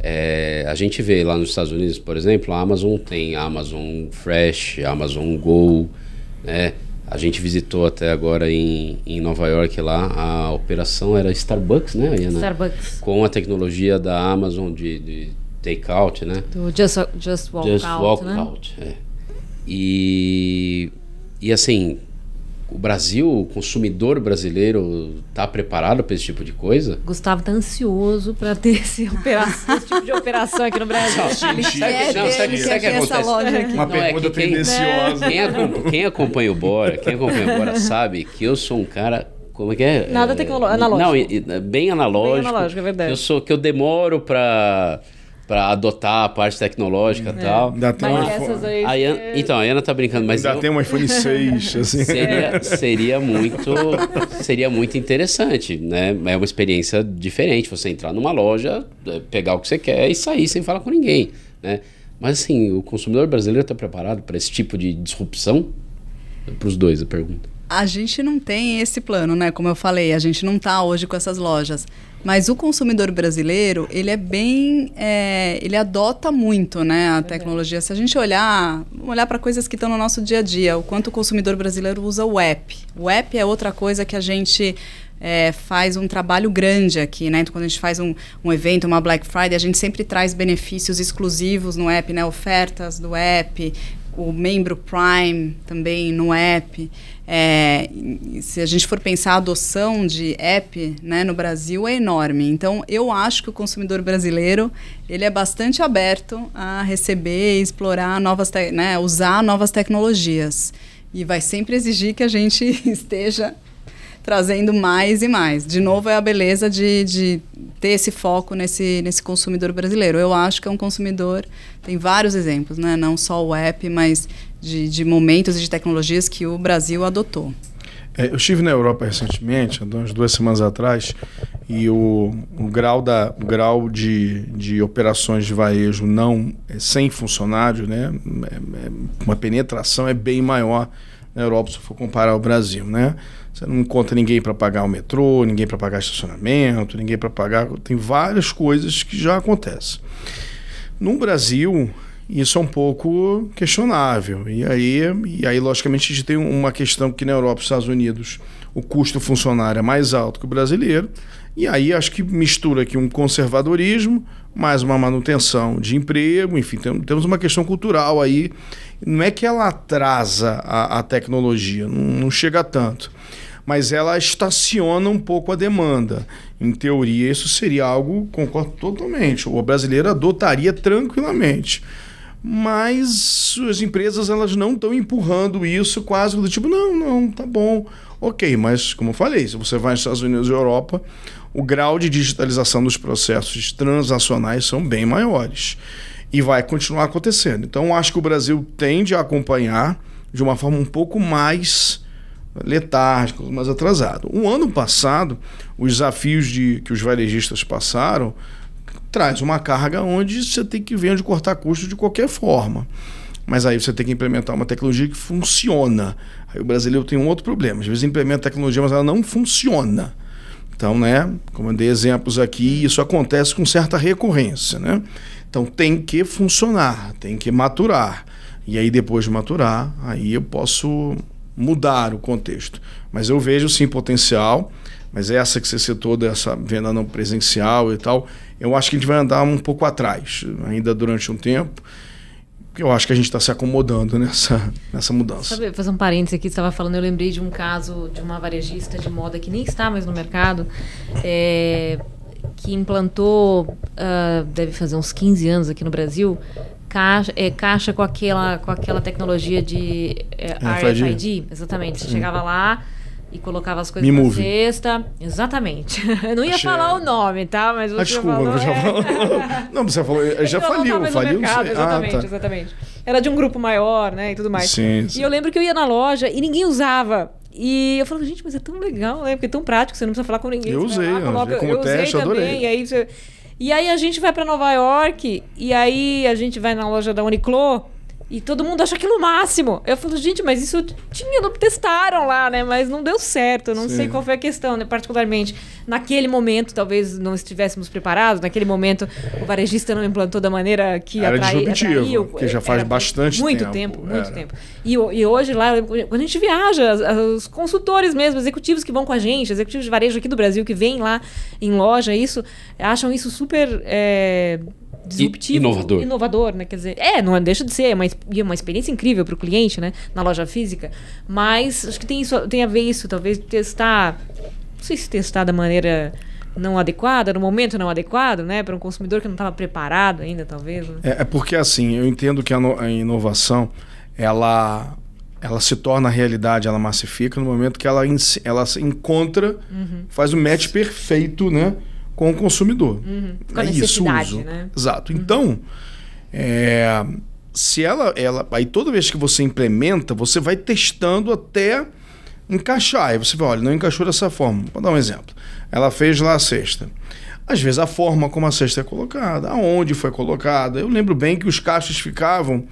é, a gente vê lá nos Estados Unidos, por exemplo, a Amazon tem Amazon Fresh, Amazon Go, né? A gente visitou até agora em, em Nova York lá, a operação era Starbucks, né, Ana? Starbucks. Com a tecnologia da Amazon de, de take-out, né? Do Just, just Walk just Out, Just Walk né? Out, é. E, e assim, o Brasil, o consumidor brasileiro, está preparado para esse tipo de coisa? Gustavo está ansioso para ter esse, *laughs* operação, esse tipo de operação aqui no Brasil. Não, É, não, sabe, Uma pergunta tendenciosa. Né? Quem, quem, acompanha o Bora, quem acompanha o Bora sabe que eu sou um cara. Como é que é? Nada tecnológico. Analógico. Não, bem analógico. Bem analógico, é verdade. Eu sou que eu demoro para para adotar a parte tecnológica e é. tal. Ainda tem mas um iPhone. Aí, a então, a Ana tá brincando, mas. Ainda eu... tem um iPhone 6, *laughs* assim. Seria, é. seria, muito, seria muito interessante, né? É uma experiência diferente você entrar numa loja, é, pegar o que você quer e sair sem falar com ninguém, né? Mas assim, o consumidor brasileiro está preparado para esse tipo de disrupção? É para os dois, a pergunta. A gente não tem esse plano, né? Como eu falei, a gente não está hoje com essas lojas. Mas o consumidor brasileiro, ele é bem. É, ele adota muito né, a tecnologia. Se a gente olhar, olhar para coisas que estão no nosso dia a dia, o quanto o consumidor brasileiro usa o app. O app é outra coisa que a gente. É, faz um trabalho grande aqui, né? Então, quando a gente faz um, um, evento, uma Black Friday, a gente sempre traz benefícios exclusivos no app, né? Ofertas do app, o membro Prime também no app. É, se a gente for pensar a adoção de app né, no Brasil é enorme. Então eu acho que o consumidor brasileiro ele é bastante aberto a receber e explorar novas, né, usar novas tecnologias e vai sempre exigir que a gente *laughs* esteja trazendo mais e mais. De novo, é a beleza de, de ter esse foco nesse, nesse consumidor brasileiro. Eu acho que é um consumidor, tem vários exemplos, né? não só o app, mas de, de momentos e de tecnologias que o Brasil adotou. É, eu estive na Europa recentemente, umas duas semanas atrás, e o, o grau, da, o grau de, de operações de varejo não é, sem funcionário, né, é, é, uma penetração é bem maior na Europa, se for comparar ao Brasil, né? Você não encontra ninguém para pagar o metrô, ninguém para pagar estacionamento, ninguém para pagar. Tem várias coisas que já acontecem. No Brasil, isso é um pouco questionável. E aí, e aí logicamente, a gente tem uma questão que na Europa e nos Estados Unidos o custo funcionário é mais alto que o brasileiro. E aí acho que mistura aqui um conservadorismo mais uma manutenção de emprego, enfim, tem, temos uma questão cultural aí. Não é que ela atrasa a, a tecnologia, não, não chega tanto mas ela estaciona um pouco a demanda. Em teoria, isso seria algo, concordo totalmente, o brasileiro adotaria tranquilamente. Mas as empresas elas não estão empurrando isso quase do tipo, não, não, tá bom. Ok, mas como eu falei, se você vai nos Estados Unidos e Europa, o grau de digitalização dos processos transacionais são bem maiores. E vai continuar acontecendo. Então, acho que o Brasil tende a acompanhar de uma forma um pouco mais letárgica, mais atrasado. O ano passado, os desafios de, que os varejistas passaram traz uma carga onde você tem que ver onde cortar custo de qualquer forma. Mas aí você tem que implementar uma tecnologia que funciona. Aí o brasileiro tem um outro problema. Às vezes implementa a tecnologia, mas ela não funciona. Então, né, como eu dei exemplos aqui, isso acontece com certa recorrência, né? Então tem que funcionar, tem que maturar. E aí depois de maturar, aí eu posso mudar o contexto. Mas eu vejo sim potencial, mas é essa que você citou dessa venda não presencial e tal, eu acho que a gente vai andar um pouco atrás, ainda durante um tempo eu acho que a gente está se acomodando nessa, nessa mudança. Sabe, fazer um parênteses aqui, você estava falando, eu lembrei de um caso de uma varejista de moda que nem está mais no mercado, é, que implantou, uh, deve fazer uns 15 anos aqui no Brasil, caixa, é, caixa com, aquela, com aquela tecnologia de é, RFID. É, RFID. exatamente. Você chegava lá, e colocava as coisas Me na move. cesta. Exatamente. *laughs* Eu não ia Achei... falar o nome, tá? Mas ah, você ah, desculpa, falou... já é. falou... *laughs* não, você falou, já então, faliu, faliu. Mercado, ah, exatamente, ah, tá. exatamente. Era de um grupo maior, né, e tudo mais. Sim, sim. E eu lembro que eu ia na loja e ninguém usava. E eu falava, gente, mas é tão legal, né? Porque é tão prático, você não precisa falar com ninguém. Eu usei, lá, coloca... como eu teste, usei também. Adorei. E aí, você... e aí a gente vai para Nova York e aí a gente vai na loja da Uniqlo e todo mundo acha aquilo máximo. Eu falo, gente, mas isso tinha, não testaram lá, né? Mas não deu certo. não Sim. sei qual foi a questão, né? Particularmente, naquele momento, talvez não estivéssemos preparados. Naquele momento, o varejista não implantou da maneira que era atrai, atraiu. que já faz bastante muito tempo. É. Muito tempo, muito tempo. E, hoje, lá, quando a gente viaja, os consultores mesmo, executivos que vão com a gente, executivos de varejo aqui do Brasil que vêm lá em loja, isso, acham isso super. É disruptivo, inovador. inovador, né? Quer dizer, é, não é, deixa de ser, é uma, é uma experiência incrível para o cliente, né? Na loja física. Mas acho que tem, isso, tem a ver isso, talvez testar. Não sei se testar da maneira não adequada, no momento não adequado, né? Para um consumidor que não estava preparado ainda, talvez. Né? É, é, porque assim, eu entendo que a, no, a, inovação, ela, ela se torna realidade, ela massifica no momento que ela, ela se encontra, uhum. faz o match perfeito, né? Uhum com o consumidor. Uhum. Com é isso uso. Né? Exato. Uhum. Então, é, se ela, ela. Aí toda vez que você implementa, você vai testando até encaixar. Aí você vai, olha, não encaixou dessa forma. Vou dar um exemplo. Ela fez lá a cesta. Às vezes a forma como a cesta é colocada, aonde foi colocada. Eu lembro bem que os caixas ficavam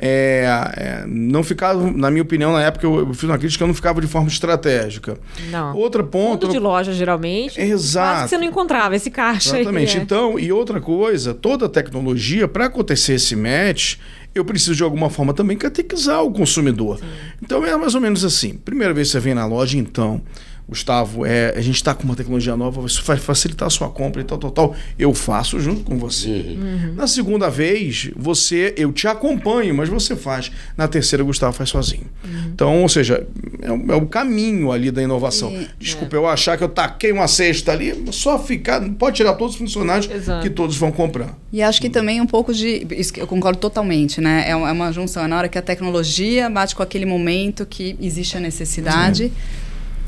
é, é, não ficava, na minha opinião, na época eu, eu, fiz uma crítica, eu não ficava de forma estratégica. Não. ponto ponta. de loja, geralmente. Exato. você não encontrava esse caixa. Exatamente. Aí, é. então, e outra coisa, toda tecnologia, para acontecer esse match, eu preciso de alguma forma também catequizar o consumidor. Sim. Então é mais ou menos assim. Primeira vez que você vem na loja, então, Gustavo, é, a gente está com uma tecnologia nova, isso vai facilitar a sua compra e tal, tal, tal. Eu faço junto com você. Uhum. Na segunda vez, você, eu te acompanho, mas você faz. Na terceira, o Gustavo faz sozinho. Uhum. Então, ou seja, é, é, o caminho ali da inovação. E, Desculpa, é. eu achar que eu taquei uma cesta ali, só ficar, pode tirar todos os funcionários Exato. que todos vão comprar. E acho que hum. também um pouco de, isso eu concordo totalmente, né? É, é uma junção, é na hora que a tecnologia bate com aquele momento que existe a necessidade. Sim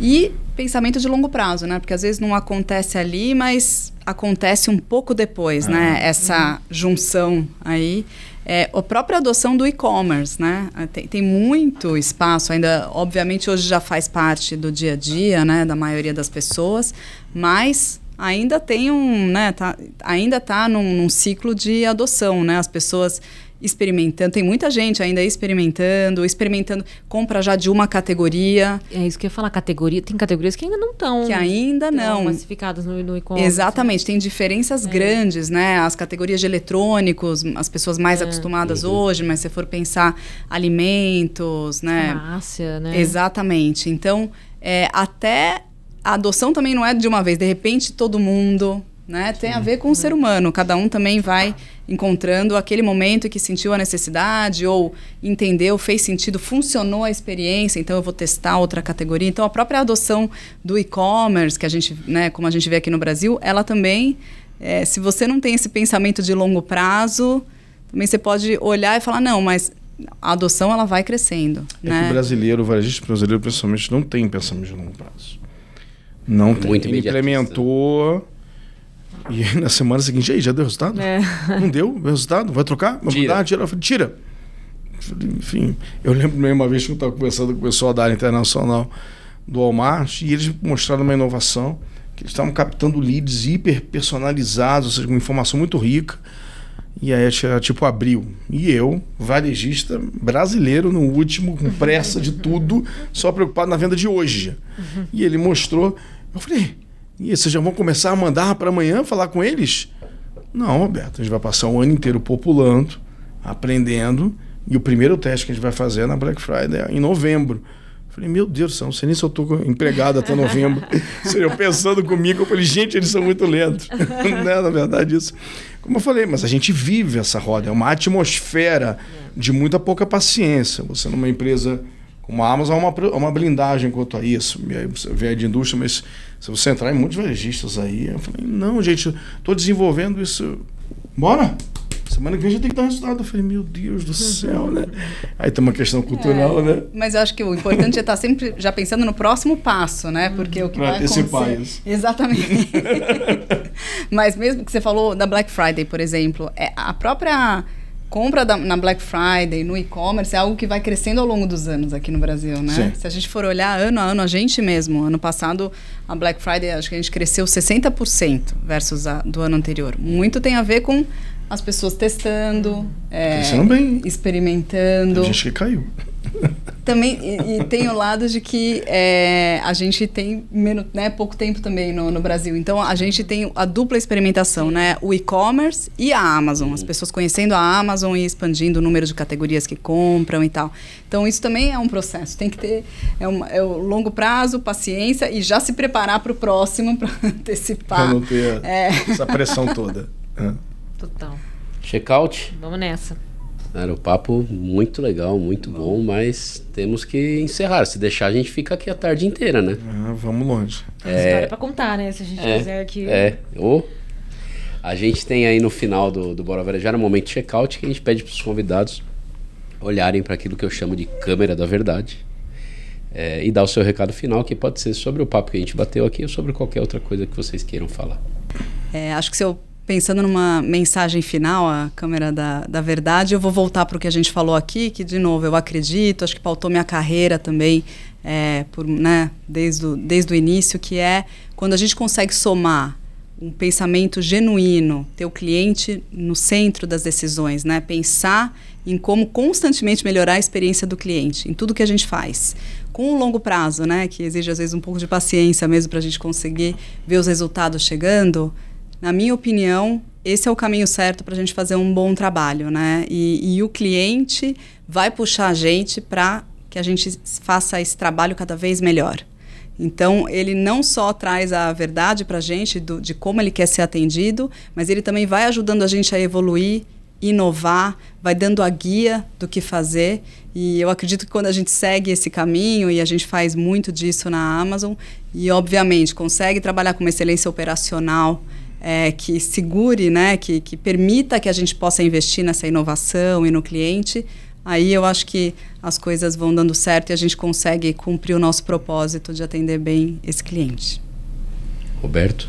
e pensamento de longo prazo, né? Porque às vezes não acontece ali, mas acontece um pouco depois, né? ah. né? Essa junção aí. É, a própria adoção do e-commerce, né? Ah, tem, tem, muito espaço ainda, obviamente hoje já faz parte do dia a dia, né? Da maioria das pessoas, mas ainda tem um, né? Tá, ainda está num, num ciclo de adoção, né? As pessoas experimentando. Tem muita gente ainda experimentando, experimentando, compra já de uma categoria. É isso que eu ia falar, categoria. Tem categorias que ainda não estão. Que ainda não. classificadas no, no e-commerce. Exatamente, né? tem diferenças é. grandes, né? As categorias de eletrônicos, as pessoas mais é. acostumadas uhum. hoje, mas se for pensar alimentos, né? Farmácia, né? Exatamente. Então, é, até a adoção também não é de uma vez. De repente, todo mundo né? Tem a ver com o ser humano. Cada um também vai encontrando aquele momento que sentiu a necessidade ou entendeu, fez sentido, funcionou a experiência, então eu vou testar outra categoria. Então a própria adoção do e-commerce, que a gente, né, como a gente vê aqui no Brasil, ela também, é, se você não tem esse pensamento de longo prazo, também você pode olhar e falar, não, mas a adoção ela vai crescendo. É né? que o brasileiro, o varejista brasileiro, principalmente, não tem pensamento de longo prazo. Não é Muito tem. Ele implementou e aí, na semana seguinte, aí, já deu resultado? É. Não deu, resultado? Vai trocar? Vai tira. mudar? Tira. Eu falei, tira. Enfim, eu lembro mesmo uma vez que eu estava conversando com o pessoal da área internacional do Walmart e eles mostraram uma inovação que eles estavam captando leads hiper personalizados, ou seja, com informação muito rica. E aí era tipo abril. E eu, varejista brasileiro no último, com pressa de tudo, só preocupado na venda de hoje. E ele mostrou. Eu falei, e vocês já vão começar a mandar para amanhã falar com eles? Não, Roberto, a gente vai passar um ano inteiro populando, aprendendo, e o primeiro teste que a gente vai fazer é na Black Friday, em novembro. falei, meu Deus do céu, não sei nem se eu estou empregado até novembro. *laughs* eu pensando comigo, eu falei, gente, eles são muito lentos. *laughs* não é Na verdade, isso. Como eu falei, mas a gente vive essa roda, é uma atmosfera de muita pouca paciência. Você numa empresa uma Amazon é uma, é uma blindagem quanto a isso. Vem de indústria, mas se você entrar em muitos varejistas aí, eu falei, não, gente, estou desenvolvendo isso. Bora! Semana que vem já tem que dar resultado. Eu falei, meu Deus do céu, né? Aí tem uma questão cultural, é, né? Mas eu acho que o importante é estar sempre já pensando no próximo passo, né? Hum. Porque o que pra vai acontecer... Isso. Exatamente. *laughs* mas mesmo que você falou da Black Friday, por exemplo, é a própria compra da, na Black Friday, no e-commerce, é algo que vai crescendo ao longo dos anos aqui no Brasil, né? Sim. Se a gente for olhar ano a ano, a gente mesmo, ano passado, a Black Friday, acho que a gente cresceu 60% versus a do ano anterior. Muito tem a ver com as pessoas testando, é, bem. experimentando. Tem gente que caiu. Também, e, e, tem o lado de que é, a gente tem menos, né, pouco tempo também no, no, Brasil. Então, a gente tem a dupla experimentação, né? O e-commerce e a Amazon. As pessoas conhecendo a Amazon e expandindo o número de categorias que compram e tal. Então, isso também é um processo. Tem que ter é um, é um longo prazo, paciência e já se preparar para o próximo, para *laughs* antecipar. Pra não ter é. essa pressão toda. Total. Checkout? Vamos nessa. Era um papo muito legal, muito bom, mas temos que encerrar. Se deixar, a gente fica aqui a tarde inteira, né? Ah, vamos longe. É, é... história pra contar, né? Se a gente é, quiser aqui. É, ou. A gente tem aí no final do, do Bora Varejar um momento check-out que a gente pede para os convidados olharem para aquilo que eu chamo de câmera da verdade é, e dar o seu recado final, que pode ser sobre o papo que a gente bateu aqui ou sobre qualquer outra coisa que vocês queiram falar. É, acho que se eu pensando numa mensagem final, a câmera da, da verdade, eu vou voltar para o que a gente falou aqui, que, de novo, eu acredito, acho que pautou minha carreira também, é, por, né, desde, o, desde o início, que é quando a gente consegue somar um pensamento genuíno, ter o cliente no centro das decisões, né? Pensar em como constantemente melhorar a experiência do cliente, em tudo que a gente faz. Com o longo prazo, né? Que exige às vezes um pouco de paciência mesmo para a gente conseguir ver os resultados chegando na minha opinião, esse é o caminho certo para a gente fazer um bom trabalho, né? E, e o cliente vai puxar a gente para que a gente faça esse trabalho cada vez melhor. Então, ele não só traz a verdade para a gente do, de como ele quer ser atendido, mas ele também vai ajudando a gente a evoluir, inovar, vai dando a guia do que fazer. E eu acredito que quando a gente segue esse caminho, e a gente faz muito disso na Amazon, e obviamente consegue trabalhar com uma excelência operacional, é, que segure, né, que, que permita que a gente possa investir nessa inovação e no cliente, aí eu acho que as coisas vão dando certo e a gente consegue cumprir o nosso propósito de atender bem esse cliente. Roberto?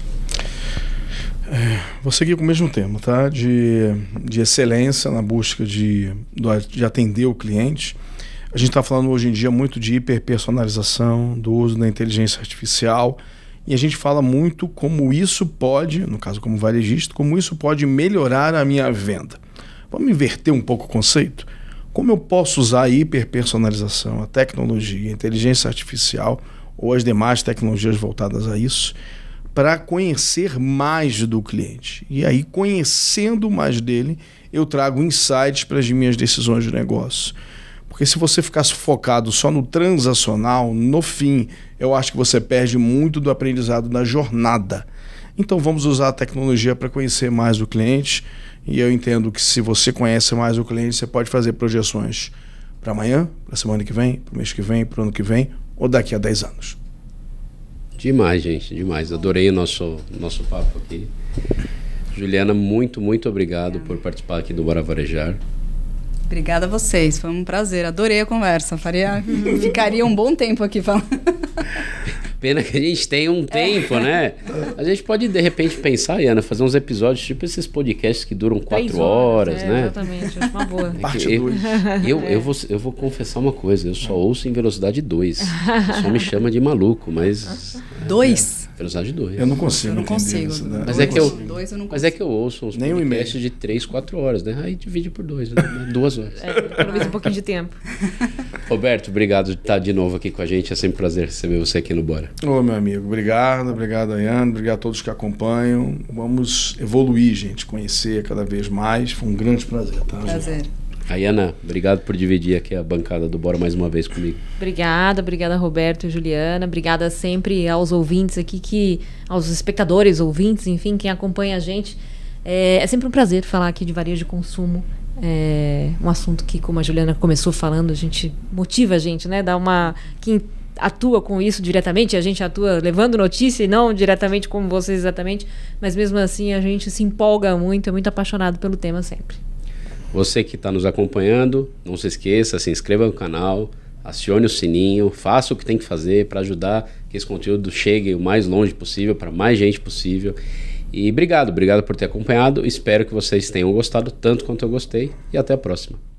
É, vou seguir com o mesmo tema, tá? De, de excelência na busca de, de atender o cliente. A gente está falando hoje em dia muito de hiperpersonalização, do uso da inteligência artificial e a gente fala muito como isso pode, no caso como varejista, como isso pode melhorar a minha venda. Vamos inverter um pouco o conceito? Como eu posso usar a hiperpersonalização, a tecnologia, a inteligência artificial ou as demais tecnologias voltadas a isso para conhecer mais do cliente? E aí, conhecendo mais dele, eu trago insights para as minhas decisões de negócio porque se você ficar focado só no transacional, no fim, eu acho que você perde muito do aprendizado na jornada. Então vamos usar a tecnologia para conhecer mais o cliente. E eu entendo que se você conhece mais o cliente, você pode fazer projeções para amanhã, para semana que vem, para o mês que vem, para o ano que vem ou daqui a 10 anos. Demais, gente, demais. Adorei o nosso, nosso papo aqui. Juliana, muito, muito obrigado por participar aqui do Bora Varejar. Obrigada a vocês, foi um prazer, adorei a conversa. Faria, ficaria um bom tempo aqui falando. *laughs* Pena que a gente tem um tempo, é. né? A gente pode, de repente, pensar, Iana, fazer uns episódios, tipo esses podcasts que duram quatro horas, horas é, né? Exatamente, acho uma boa. *laughs* É Parte Eu, eu, eu, vou, eu vou confessar uma coisa, eu só ouço em velocidade 2. Só me chama de maluco, mas. Dois? É usar de dois. Eu não consigo. Eu não consigo. Isso, né? né? mas, é que eu, dois eu não mas é que eu ouço os Nem podcasts um de três, quatro horas, né? Aí divide por dois, né? *laughs* duas horas. É, um pouquinho de tempo. *laughs* Roberto, obrigado de estar de novo aqui com a gente. É sempre um prazer receber você aqui no Bora. Ô, meu amigo, obrigado, obrigado, Ayane, obrigado a todos que acompanham. Vamos evoluir, gente, conhecer cada vez mais. Foi um grande prazer, tá? Prazer. Ayana, obrigado por dividir aqui a bancada do Bora mais uma vez comigo. Obrigada, obrigada Roberto e Juliana, obrigada sempre aos ouvintes aqui, que aos espectadores, ouvintes, enfim, quem acompanha a gente. É, é sempre um prazer falar aqui de varejo de consumo. É um assunto que, como a Juliana começou falando, a gente motiva a gente, né? Dá uma. Quem atua com isso diretamente, a gente atua levando notícia e não diretamente como vocês exatamente, mas mesmo assim a gente se empolga muito, é muito apaixonado pelo tema sempre. Você que está nos acompanhando, não se esqueça, se inscreva no canal, acione o sininho, faça o que tem que fazer para ajudar que esse conteúdo chegue o mais longe possível, para mais gente possível. E obrigado, obrigado por ter acompanhado. Espero que vocês tenham gostado tanto quanto eu gostei e até a próxima.